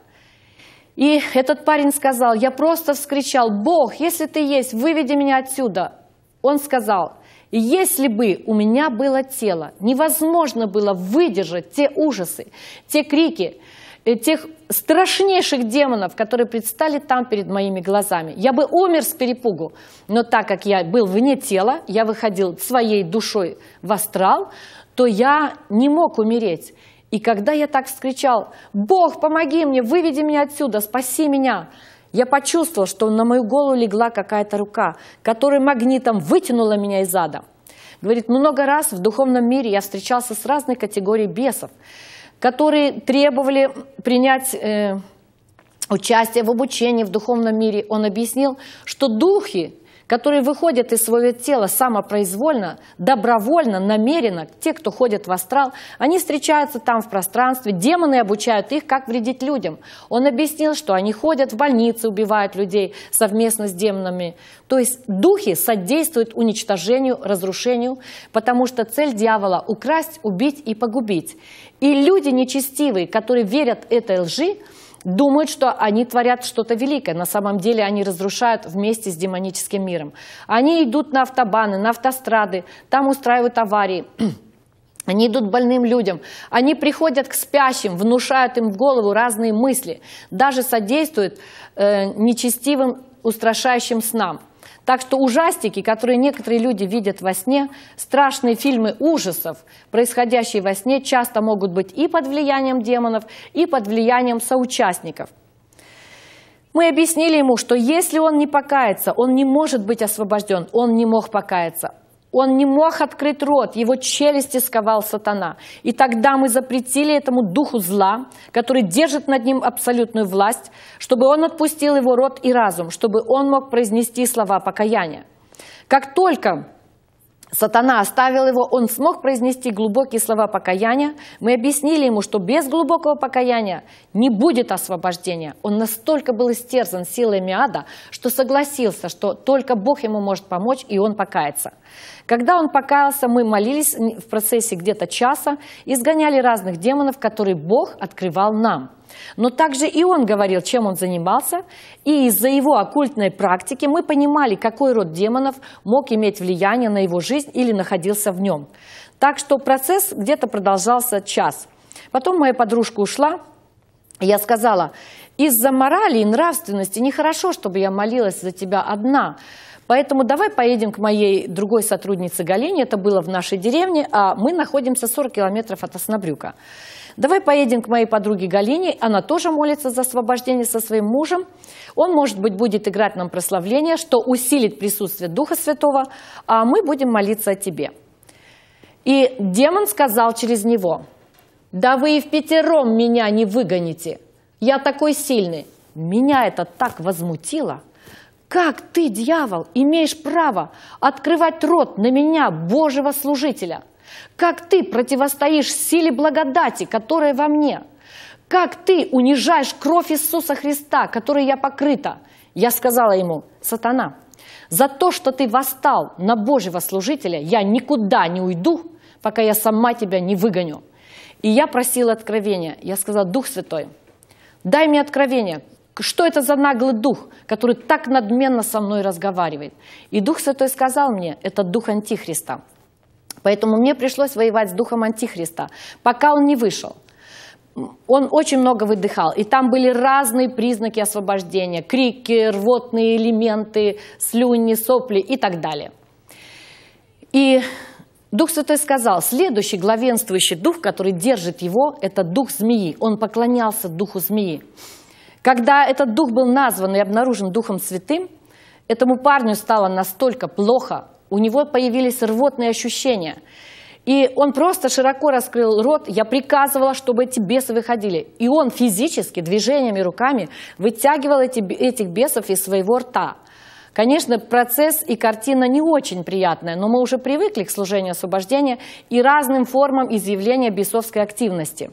И этот парень сказал, я просто вскричал, «Бог, если ты есть, выведи меня отсюда!» Он сказал, если бы у меня было тело, невозможно было выдержать те ужасы, те крики, тех страшнейших демонов, которые предстали там перед моими глазами. Я бы умер с перепугу, но так как я был вне тела, я выходил своей душой в астрал, то я не мог умереть. И когда я так вскричал, «Бог, помоги мне, выведи меня отсюда, спаси меня!» Я почувствовал, что на мою голову легла какая-то рука, которая магнитом вытянула меня из ада. Говорит, много раз в духовном мире я встречался с разной категорией бесов которые требовали принять э, участие в обучении в духовном мире, он объяснил, что духи которые выходят из своего тела самопроизвольно, добровольно, намеренно, те, кто ходит в астрал, они встречаются там в пространстве, демоны обучают их, как вредить людям. Он объяснил, что они ходят в больницы, убивают людей совместно с демонами. То есть духи содействуют уничтожению, разрушению, потому что цель дьявола – украсть, убить и погубить. И люди нечестивые, которые верят этой лжи, думают, что они творят что-то великое. На самом деле они разрушают вместе с демоническим миром. Они идут на автобаны, на автострады, там устраивают аварии. Они идут больным людям, они приходят к спящим, внушают им в голову разные мысли, даже содействуют э, нечестивым, устрашающим снам. Так что ужастики, которые некоторые люди видят во сне, страшные фильмы ужасов, происходящие во сне, часто могут быть и под влиянием демонов, и под влиянием соучастников. Мы объяснили ему, что если он не покается, он не может быть освобожден, он не мог покаяться. Он не мог открыть рот, его челюсти сковал сатана. И тогда мы запретили этому духу зла, который держит над ним абсолютную власть, чтобы он отпустил его рот и разум, чтобы он мог произнести слова покаяния. Как только Сатана оставил его, он смог произнести глубокие слова покаяния. Мы объяснили ему, что без глубокого покаяния не будет освобождения. Он настолько был истерзан силами ада, что согласился, что только Бог ему может помочь, и он покается. Когда он покаялся, мы молились в процессе где-то часа, изгоняли разных демонов, которые Бог открывал нам. Но также и он говорил, чем он занимался, и из-за его оккультной практики мы понимали, какой род демонов мог иметь влияние на его жизнь или находился в нем. Так что процесс где-то продолжался час. Потом моя подружка ушла, я сказала, из-за морали и нравственности нехорошо, чтобы я молилась за тебя одна. Поэтому давай поедем к моей другой сотруднице Галине. Это было в нашей деревне, а мы находимся 40 километров от Оснобрюка. Давай поедем к моей подруге Галине, она тоже молится за освобождение со своим мужем. Он, может быть, будет играть нам прославление, что усилит присутствие Духа Святого, а мы будем молиться о тебе. И демон сказал через него, да вы и в пятером меня не выгоните, я такой сильный. Меня это так возмутило. Как ты, дьявол, имеешь право открывать рот на меня, Божьего служителя – как ты противостоишь силе благодати, которая во мне? Как ты унижаешь кровь Иисуса Христа, которой я покрыта? Я сказала ему, сатана, за то, что ты восстал на Божьего служителя, я никуда не уйду, пока я сама тебя не выгоню. И я просила откровения. Я сказала, Дух Святой, дай мне откровение, что это за наглый дух, который так надменно со мной разговаривает? И Дух Святой сказал мне, это дух Антихриста. Поэтому мне пришлось воевать с духом Антихриста, пока он не вышел. Он очень много выдыхал, и там были разные признаки освобождения. Крики, рвотные элементы, слюни, сопли и так далее. И Дух Святой сказал, следующий главенствующий дух, который держит его, это дух змеи. Он поклонялся духу змеи. Когда этот дух был назван и обнаружен Духом Святым, этому парню стало настолько плохо, у него появились рвотные ощущения. И он просто широко раскрыл рот. Я приказывала, чтобы эти бесы выходили. И он физически, движениями руками, вытягивал эти, этих бесов из своего рта. Конечно, процесс и картина не очень приятная, но мы уже привыкли к служению освобождения и разным формам изъявления бесовской активности.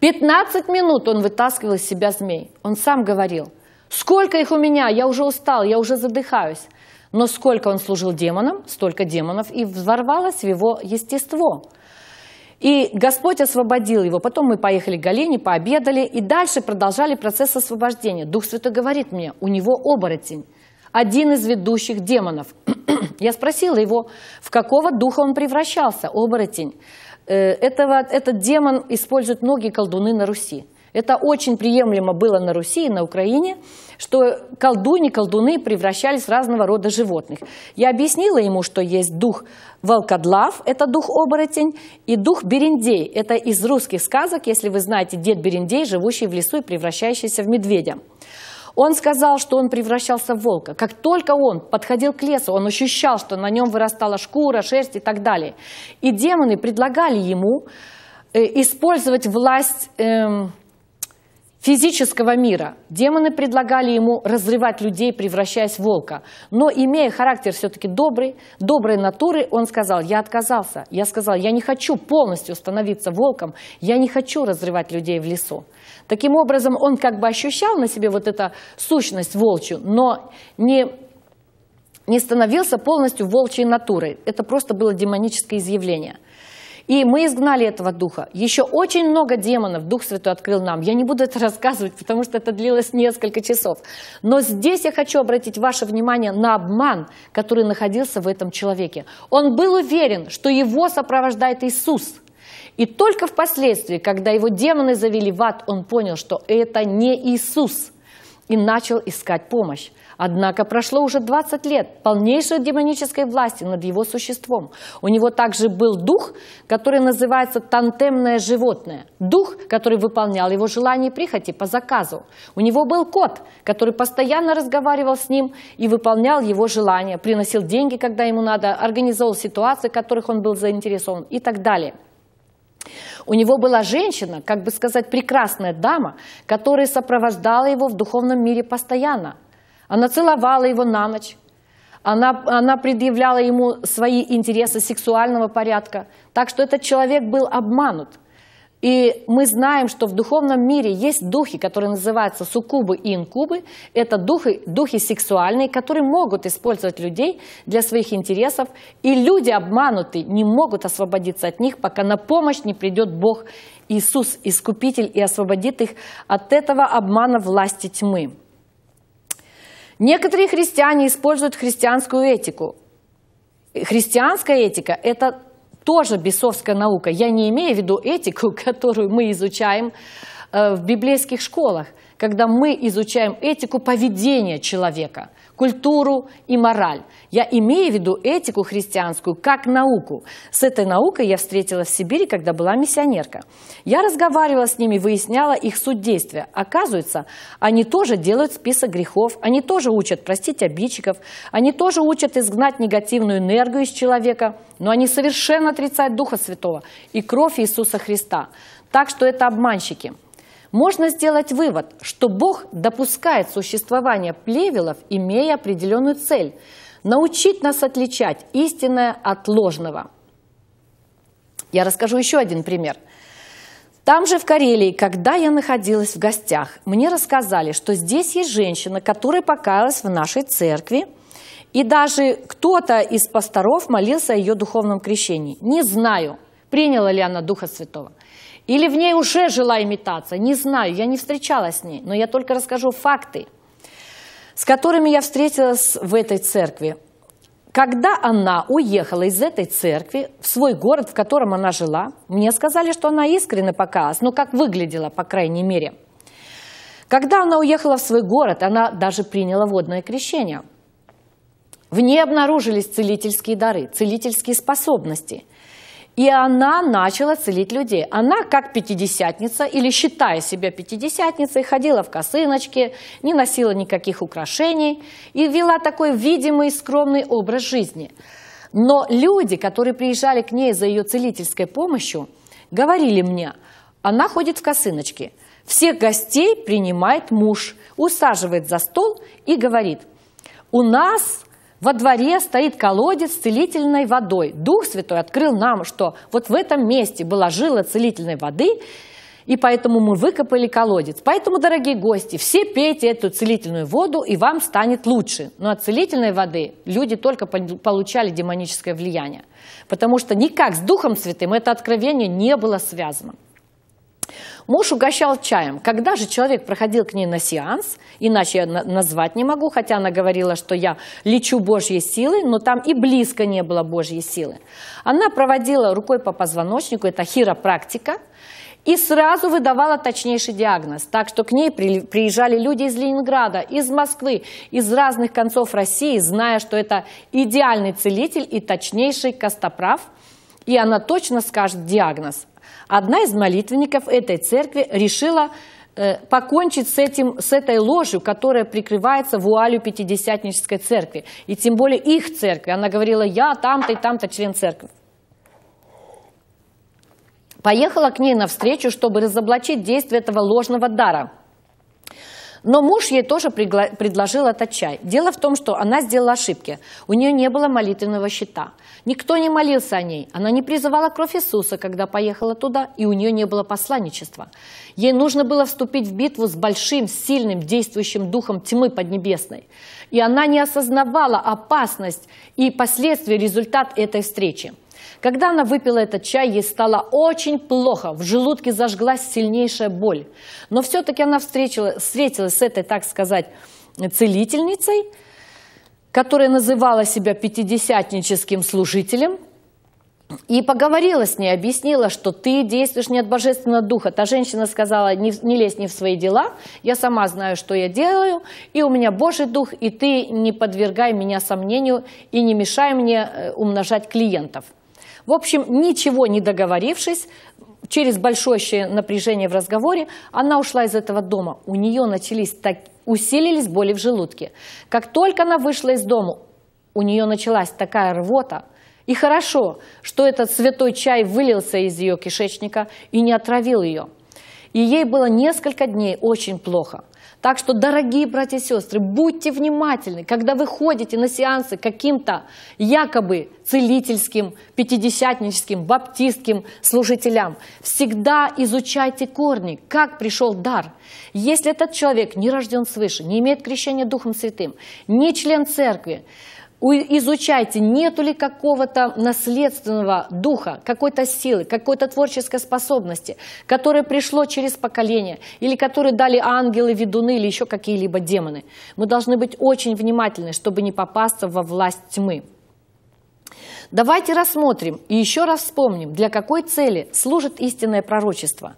15 минут он вытаскивал из себя змей. Он сам говорил, сколько их у меня, я уже устал, я уже задыхаюсь. Но сколько он служил демонам, столько демонов и взорвалось в его естество. И Господь освободил его. Потом мы поехали к Галине, пообедали и дальше продолжали процесс освобождения. Дух Святой говорит мне, у него оборотень, один из ведущих демонов. Я спросила его, в какого духа он превращался, оборотень. Э, этого, этот демон используют многие колдуны на Руси. Это очень приемлемо было на Руси и на Украине, что колдуни, колдуны превращались в разного рода животных. Я объяснила ему, что есть дух волкодлав, это дух оборотень, и дух берендей, это из русских сказок, если вы знаете, дед берендей, живущий в лесу и превращающийся в медведя. Он сказал, что он превращался в волка. Как только он подходил к лесу, он ощущал, что на нем вырастала шкура, шерсть и так далее. И демоны предлагали ему э, использовать власть... Эм, физического мира. Демоны предлагали ему разрывать людей, превращаясь в волка. Но, имея характер все-таки добрый, доброй натуры, он сказал, я отказался. Я сказал, я не хочу полностью становиться волком, я не хочу разрывать людей в лесу. Таким образом, он как бы ощущал на себе вот эту сущность волчью, но не не становился полностью волчьей натурой. Это просто было демоническое изъявление – и мы изгнали этого духа. Еще очень много демонов Дух Святой открыл нам. Я не буду это рассказывать, потому что это длилось несколько часов. Но здесь я хочу обратить ваше внимание на обман, который находился в этом человеке. Он был уверен, что его сопровождает Иисус – и только впоследствии, когда его демоны завели в ад, он понял, что это не Иисус, и начал искать помощь. Однако прошло уже 20 лет полнейшей демонической власти над его существом. У него также был дух, который называется тантемное животное. Дух, который выполнял его желания и прихоти по заказу. У него был кот, который постоянно разговаривал с ним и выполнял его желания, приносил деньги, когда ему надо, организовал ситуации, в которых он был заинтересован и так далее. У него была женщина, как бы сказать, прекрасная дама, которая сопровождала его в духовном мире постоянно – она целовала его на ночь. Она, она предъявляла ему свои интересы сексуального порядка. Так что этот человек был обманут. И мы знаем, что в духовном мире есть духи, которые называются суккубы и инкубы. Это духи, духи сексуальные, которые могут использовать людей для своих интересов. И люди обмануты не могут освободиться от них, пока на помощь не придет Бог Иисус, Искупитель, и освободит их от этого обмана власти тьмы. Некоторые христиане используют христианскую этику. Христианская этика – это тоже бесовская наука. Я не имею в виду этику, которую мы изучаем э, в библейских школах – когда мы изучаем этику поведения человека, культуру и мораль. Я имею в виду этику христианскую как науку. С этой наукой я встретилась в Сибири, когда была миссионерка. Я разговаривала с ними, выясняла их суть действия. Оказывается, они тоже делают список грехов, они тоже учат простить обидчиков, они тоже учат изгнать негативную энергию из человека, но они совершенно отрицают Духа Святого и кровь Иисуса Христа. Так что это обманщики – можно сделать вывод, что Бог допускает существование плевелов, имея определенную цель – научить нас отличать истинное от ложного. Я расскажу еще один пример. Там же, в Карелии, когда я находилась в гостях, мне рассказали, что здесь есть женщина, которая покаялась в нашей церкви, и даже кто-то из пасторов молился о ее духовном крещении. Не знаю, приняла ли она Духа Святого. Или в ней уже жила имитация? Не знаю, я не встречалась с ней, но я только расскажу факты, с которыми я встретилась в этой церкви. Когда она уехала из этой церкви в свой город, в котором она жила, мне сказали, что она искренне покалась, Но ну, как выглядела, по крайней мере. Когда она уехала в свой город, она даже приняла водное крещение. В ней обнаружились целительские дары, целительские способности – и она начала целить людей. Она, как пятидесятница, или считая себя пятидесятницей, ходила в косыночке, не носила никаких украшений и вела такой видимый скромный образ жизни. Но люди, которые приезжали к ней за ее целительской помощью, говорили мне, она ходит в косыночке, всех гостей принимает муж, усаживает за стол и говорит, у нас во дворе стоит колодец с целительной водой. Дух Святой открыл нам, что вот в этом месте была жила целительной воды, и поэтому мы выкопали колодец. Поэтому, дорогие гости, все пейте эту целительную воду, и вам станет лучше. Но от целительной воды люди только получали демоническое влияние, потому что никак с Духом Святым это откровение не было связано. Муж угощал чаем. Когда же человек проходил к ней на сеанс, иначе я назвать не могу, хотя она говорила, что я лечу Божьей силой, но там и близко не было Божьей силы. Она проводила рукой по позвоночнику, это хиропрактика, и сразу выдавала точнейший диагноз. Так что к ней приезжали люди из Ленинграда, из Москвы, из разных концов России, зная, что это идеальный целитель и точнейший костоправ, и она точно скажет диагноз – Одна из молитвенников этой церкви решила э, покончить с, этим, с этой ложью, которая прикрывается вуалью Пятидесятнической церкви. И тем более их церкви. Она говорила, я там-то и там-то член церкви. Поехала к ней навстречу, чтобы разоблачить действие этого ложного дара – но муж ей тоже предложил этот чай. Дело в том, что она сделала ошибки. У нее не было молитвенного счета. Никто не молился о ней. Она не призывала кровь Иисуса, когда поехала туда, и у нее не было посланничества. Ей нужно было вступить в битву с большим, сильным, действующим духом тьмы поднебесной. И она не осознавала опасность и последствия результат этой встречи. Когда она выпила этот чай, ей стало очень плохо, в желудке зажглась сильнейшая боль. Но все-таки она встретила, встретилась с этой, так сказать, целительницей, которая называла себя пятидесятническим служителем, и поговорила с ней, объяснила, что ты действуешь не от Божественного Духа. Та женщина сказала, не, не лезь не в свои дела, я сама знаю, что я делаю, и у меня Божий Дух, и ты не подвергай меня сомнению и не мешай мне э, умножать клиентов. В общем, ничего не договорившись, через большое напряжение в разговоре, она ушла из этого дома. У нее начались так, усилились боли в желудке. Как только она вышла из дома, у нее началась такая рвота. И хорошо, что этот святой чай вылился из ее кишечника и не отравил ее. И ей было несколько дней очень плохо – так что, дорогие братья и сестры, будьте внимательны, когда вы ходите на сеансы каким-то якобы целительским, пятидесятническим, баптистским служителям. Всегда изучайте корни, как пришел дар. Если этот человек не рожден свыше, не имеет крещения Духом Святым, не член церкви, изучайте, нету ли какого-то наследственного духа, какой-то силы, какой-то творческой способности, которое пришло через поколение, или которые дали ангелы, ведуны или еще какие-либо демоны. Мы должны быть очень внимательны, чтобы не попасться во власть тьмы. Давайте рассмотрим и еще раз вспомним, для какой цели служит истинное пророчество.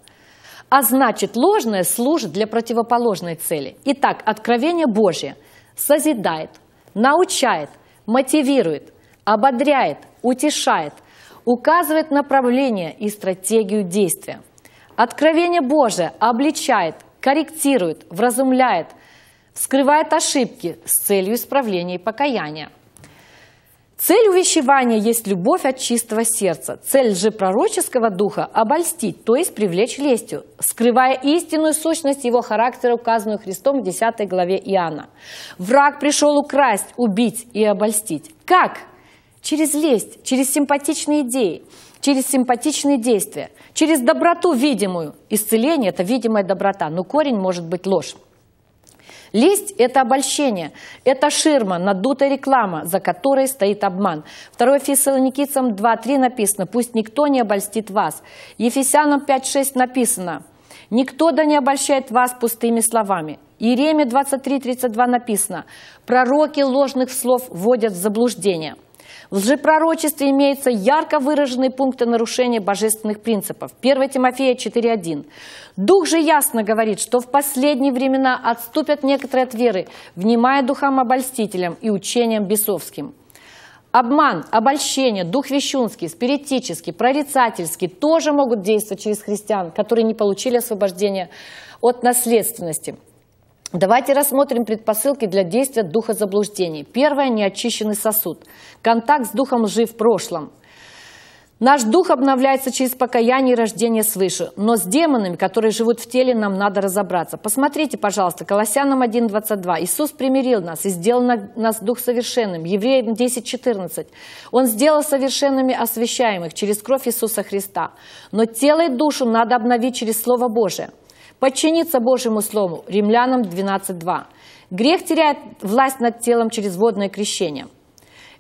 А значит, ложное служит для противоположной цели. Итак, откровение Божье созидает, научает – мотивирует, ободряет, утешает, указывает направление и стратегию действия. Откровение Божие обличает, корректирует, вразумляет, вскрывает ошибки с целью исправления и покаяния. Цель увещевания есть любовь от чистого сердца. Цель же пророческого духа – обольстить, то есть привлечь лестью, скрывая истинную сущность его характера, указанную Христом в 10 главе Иоанна. Враг пришел украсть, убить и обольстить. Как? Через лесть, через симпатичные идеи, через симпатичные действия, через доброту видимую. Исцеление – это видимая доброта, но корень может быть ложь. Лесть – это обольщение, это ширма, надутая реклама, за которой стоит обман. 2 Фессалоникийцам 2.3 написано «Пусть никто не обольстит вас». Ефесянам 5.6 написано «Никто да не обольщает вас пустыми словами». Иеремия 23.32 написано «Пророки ложных слов вводят в заблуждение». В лжепророчестве имеются ярко выраженные пункты нарушения божественных принципов. 1 Тимофея 4.1. «Дух же ясно говорит, что в последние времена отступят некоторые от веры, внимая духам обольстителям и учениям бесовским». Обман, обольщение, дух вещунский, спиритический, прорицательский тоже могут действовать через христиан, которые не получили освобождение от наследственности. Давайте рассмотрим предпосылки для действия духа заблуждений. Первое – неочищенный сосуд. Контакт с духом лжи в прошлом. Наш дух обновляется через покаяние и рождение свыше. Но с демонами, которые живут в теле, нам надо разобраться. Посмотрите, пожалуйста, Колоссянам 1.22. Иисус примирил нас и сделал нас дух совершенным. Евреям 10.14. Он сделал совершенными освящаемых через кровь Иисуса Христа. Но тело и душу надо обновить через Слово Божие – подчиниться Божьему Слову, римлянам 12.2. Грех теряет власть над телом через водное крещение.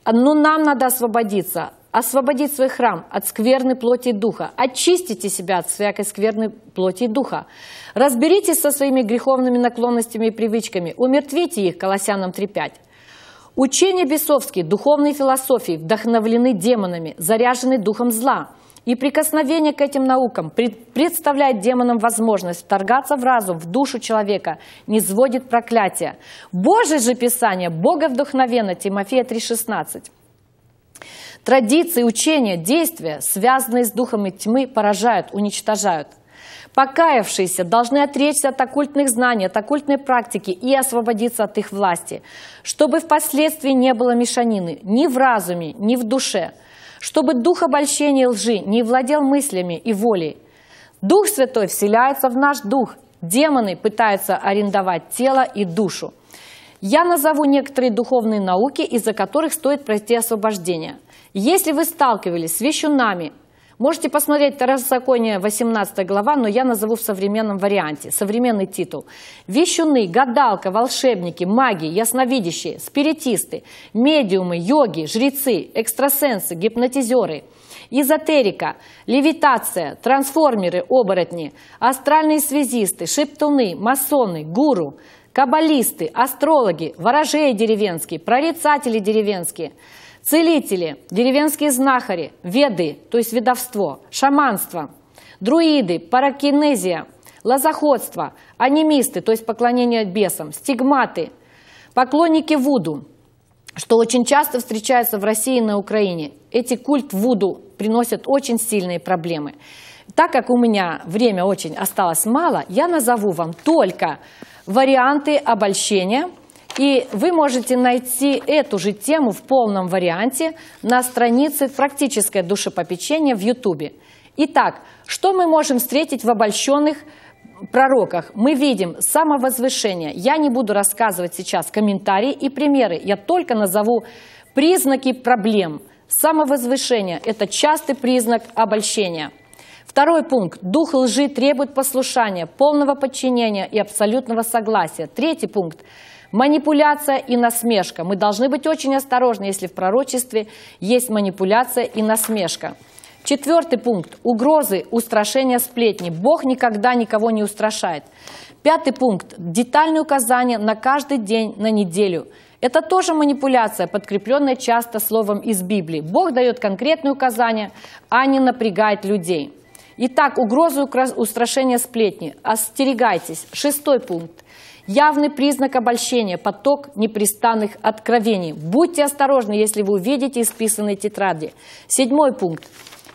Но нам надо освободиться, освободить свой храм от скверной плоти духа. Очистите себя от всякой скверной плоти духа. Разберитесь со своими греховными наклонностями и привычками. Умертвите их, Колоссянам 3.5. Учения бесовские, духовные философии вдохновлены демонами, заряжены духом зла. И прикосновение к этим наукам представляет демонам возможность вторгаться в разум, в душу человека, не сводит проклятие. Божье же Писание, Бога вдохновенно, Тимофея 3,16. Традиции, учения, действия, связанные с духами тьмы, поражают, уничтожают. Покаявшиеся должны отречься от оккультных знаний, от оккультной практики и освободиться от их власти, чтобы впоследствии не было мешанины ни в разуме, ни в душе – чтобы дух обольщения и лжи не владел мыслями и волей. Дух Святой вселяется в наш дух, демоны пытаются арендовать тело и душу. Я назову некоторые духовные науки, из-за которых стоит пройти освобождение. Если вы сталкивались с вещунами, Можете посмотреть Второзаконие 18 глава, но я назову в современном варианте, современный титул. Вещуны, гадалка, волшебники, маги, ясновидящие, спиритисты, медиумы, йоги, жрецы, экстрасенсы, гипнотизеры – эзотерика, левитация, трансформеры, оборотни, астральные связисты, шептуны, масоны, гуру, каббалисты, астрологи, ворожеи деревенские, прорицатели деревенские – Целители, деревенские знахари, веды, то есть ведовство, шаманство, друиды, паракинезия, лазоходство, анимисты, то есть поклонение бесам, стигматы, поклонники Вуду, что очень часто встречается в России и на Украине. Эти культ Вуду приносят очень сильные проблемы. Так как у меня время очень осталось мало, я назову вам только варианты обольщения – и вы можете найти эту же тему в полном варианте на странице «Практическое душепопечение» в Ютубе. Итак, что мы можем встретить в обольщенных пророках? Мы видим самовозвышение. Я не буду рассказывать сейчас комментарии и примеры. Я только назову признаки проблем. Самовозвышение – это частый признак обольщения. Второй пункт. Дух лжи требует послушания, полного подчинения и абсолютного согласия. Третий пункт. Манипуляция и насмешка. Мы должны быть очень осторожны, если в пророчестве есть манипуляция и насмешка. Четвертый пункт. Угрозы, устрашения, сплетни. Бог никогда никого не устрашает. Пятый пункт. Детальные указания на каждый день, на неделю. Это тоже манипуляция, подкрепленная часто словом из Библии. Бог дает конкретные указания, а не напрягает людей. Итак, угрозы устрашения сплетни. Остерегайтесь. Шестой пункт. Явный признак обольщения – поток непрестанных откровений. Будьте осторожны, если вы увидите исписанные тетради. Седьмой пункт.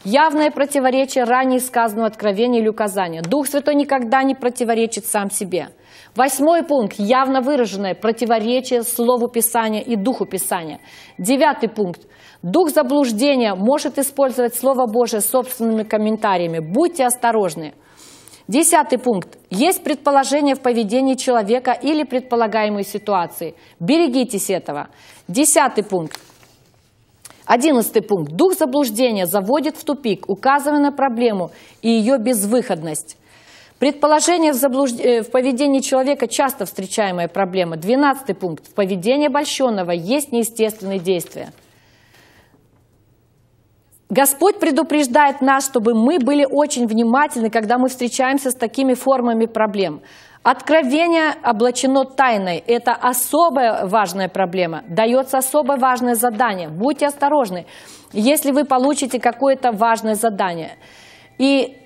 Явное противоречие ранее сказанного откровения или указания. Дух Святой никогда не противоречит сам себе. Восьмой пункт. Явно выраженное противоречие Слову Писания и Духу Писания. Девятый пункт. Дух заблуждения может использовать Слово Божие собственными комментариями. Будьте осторожны. Десятый пункт. Есть предположение в поведении человека или предполагаемой ситуации. Берегитесь этого. Десятый пункт. Одиннадцатый пункт. Дух заблуждения заводит в тупик, указывая на проблему и ее безвыходность. Предположение в, заблужд... Э, в поведении человека – часто встречаемая проблема. Двенадцатый пункт. В поведении обольщенного есть неестественные действия. Господь предупреждает нас, чтобы мы были очень внимательны, когда мы встречаемся с такими формами проблем. Откровение облачено тайной. Это особая важная проблема. Дается особо важное задание. Будьте осторожны, если вы получите какое-то важное задание. И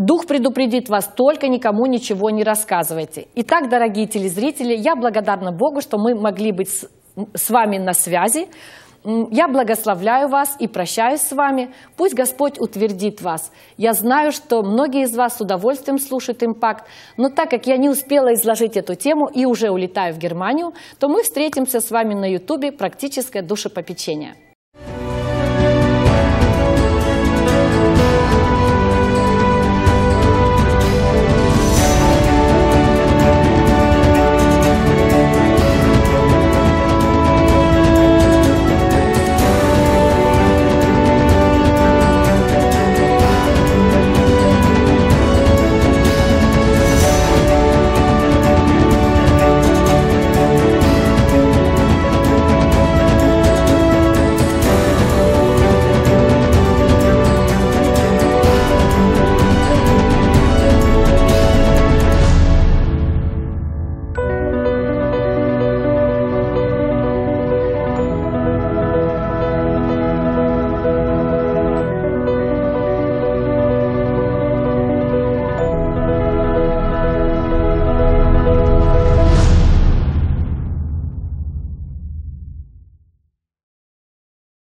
Дух предупредит вас, только никому ничего не рассказывайте. Итак, дорогие телезрители, я благодарна Богу, что мы могли быть с вами на связи. Я благословляю вас и прощаюсь с вами. Пусть Господь утвердит вас. Я знаю, что многие из вас с удовольствием слушают импакт, но так как я не успела изложить эту тему и уже улетаю в Германию, то мы встретимся с вами на ютубе «Практическое душепопечение».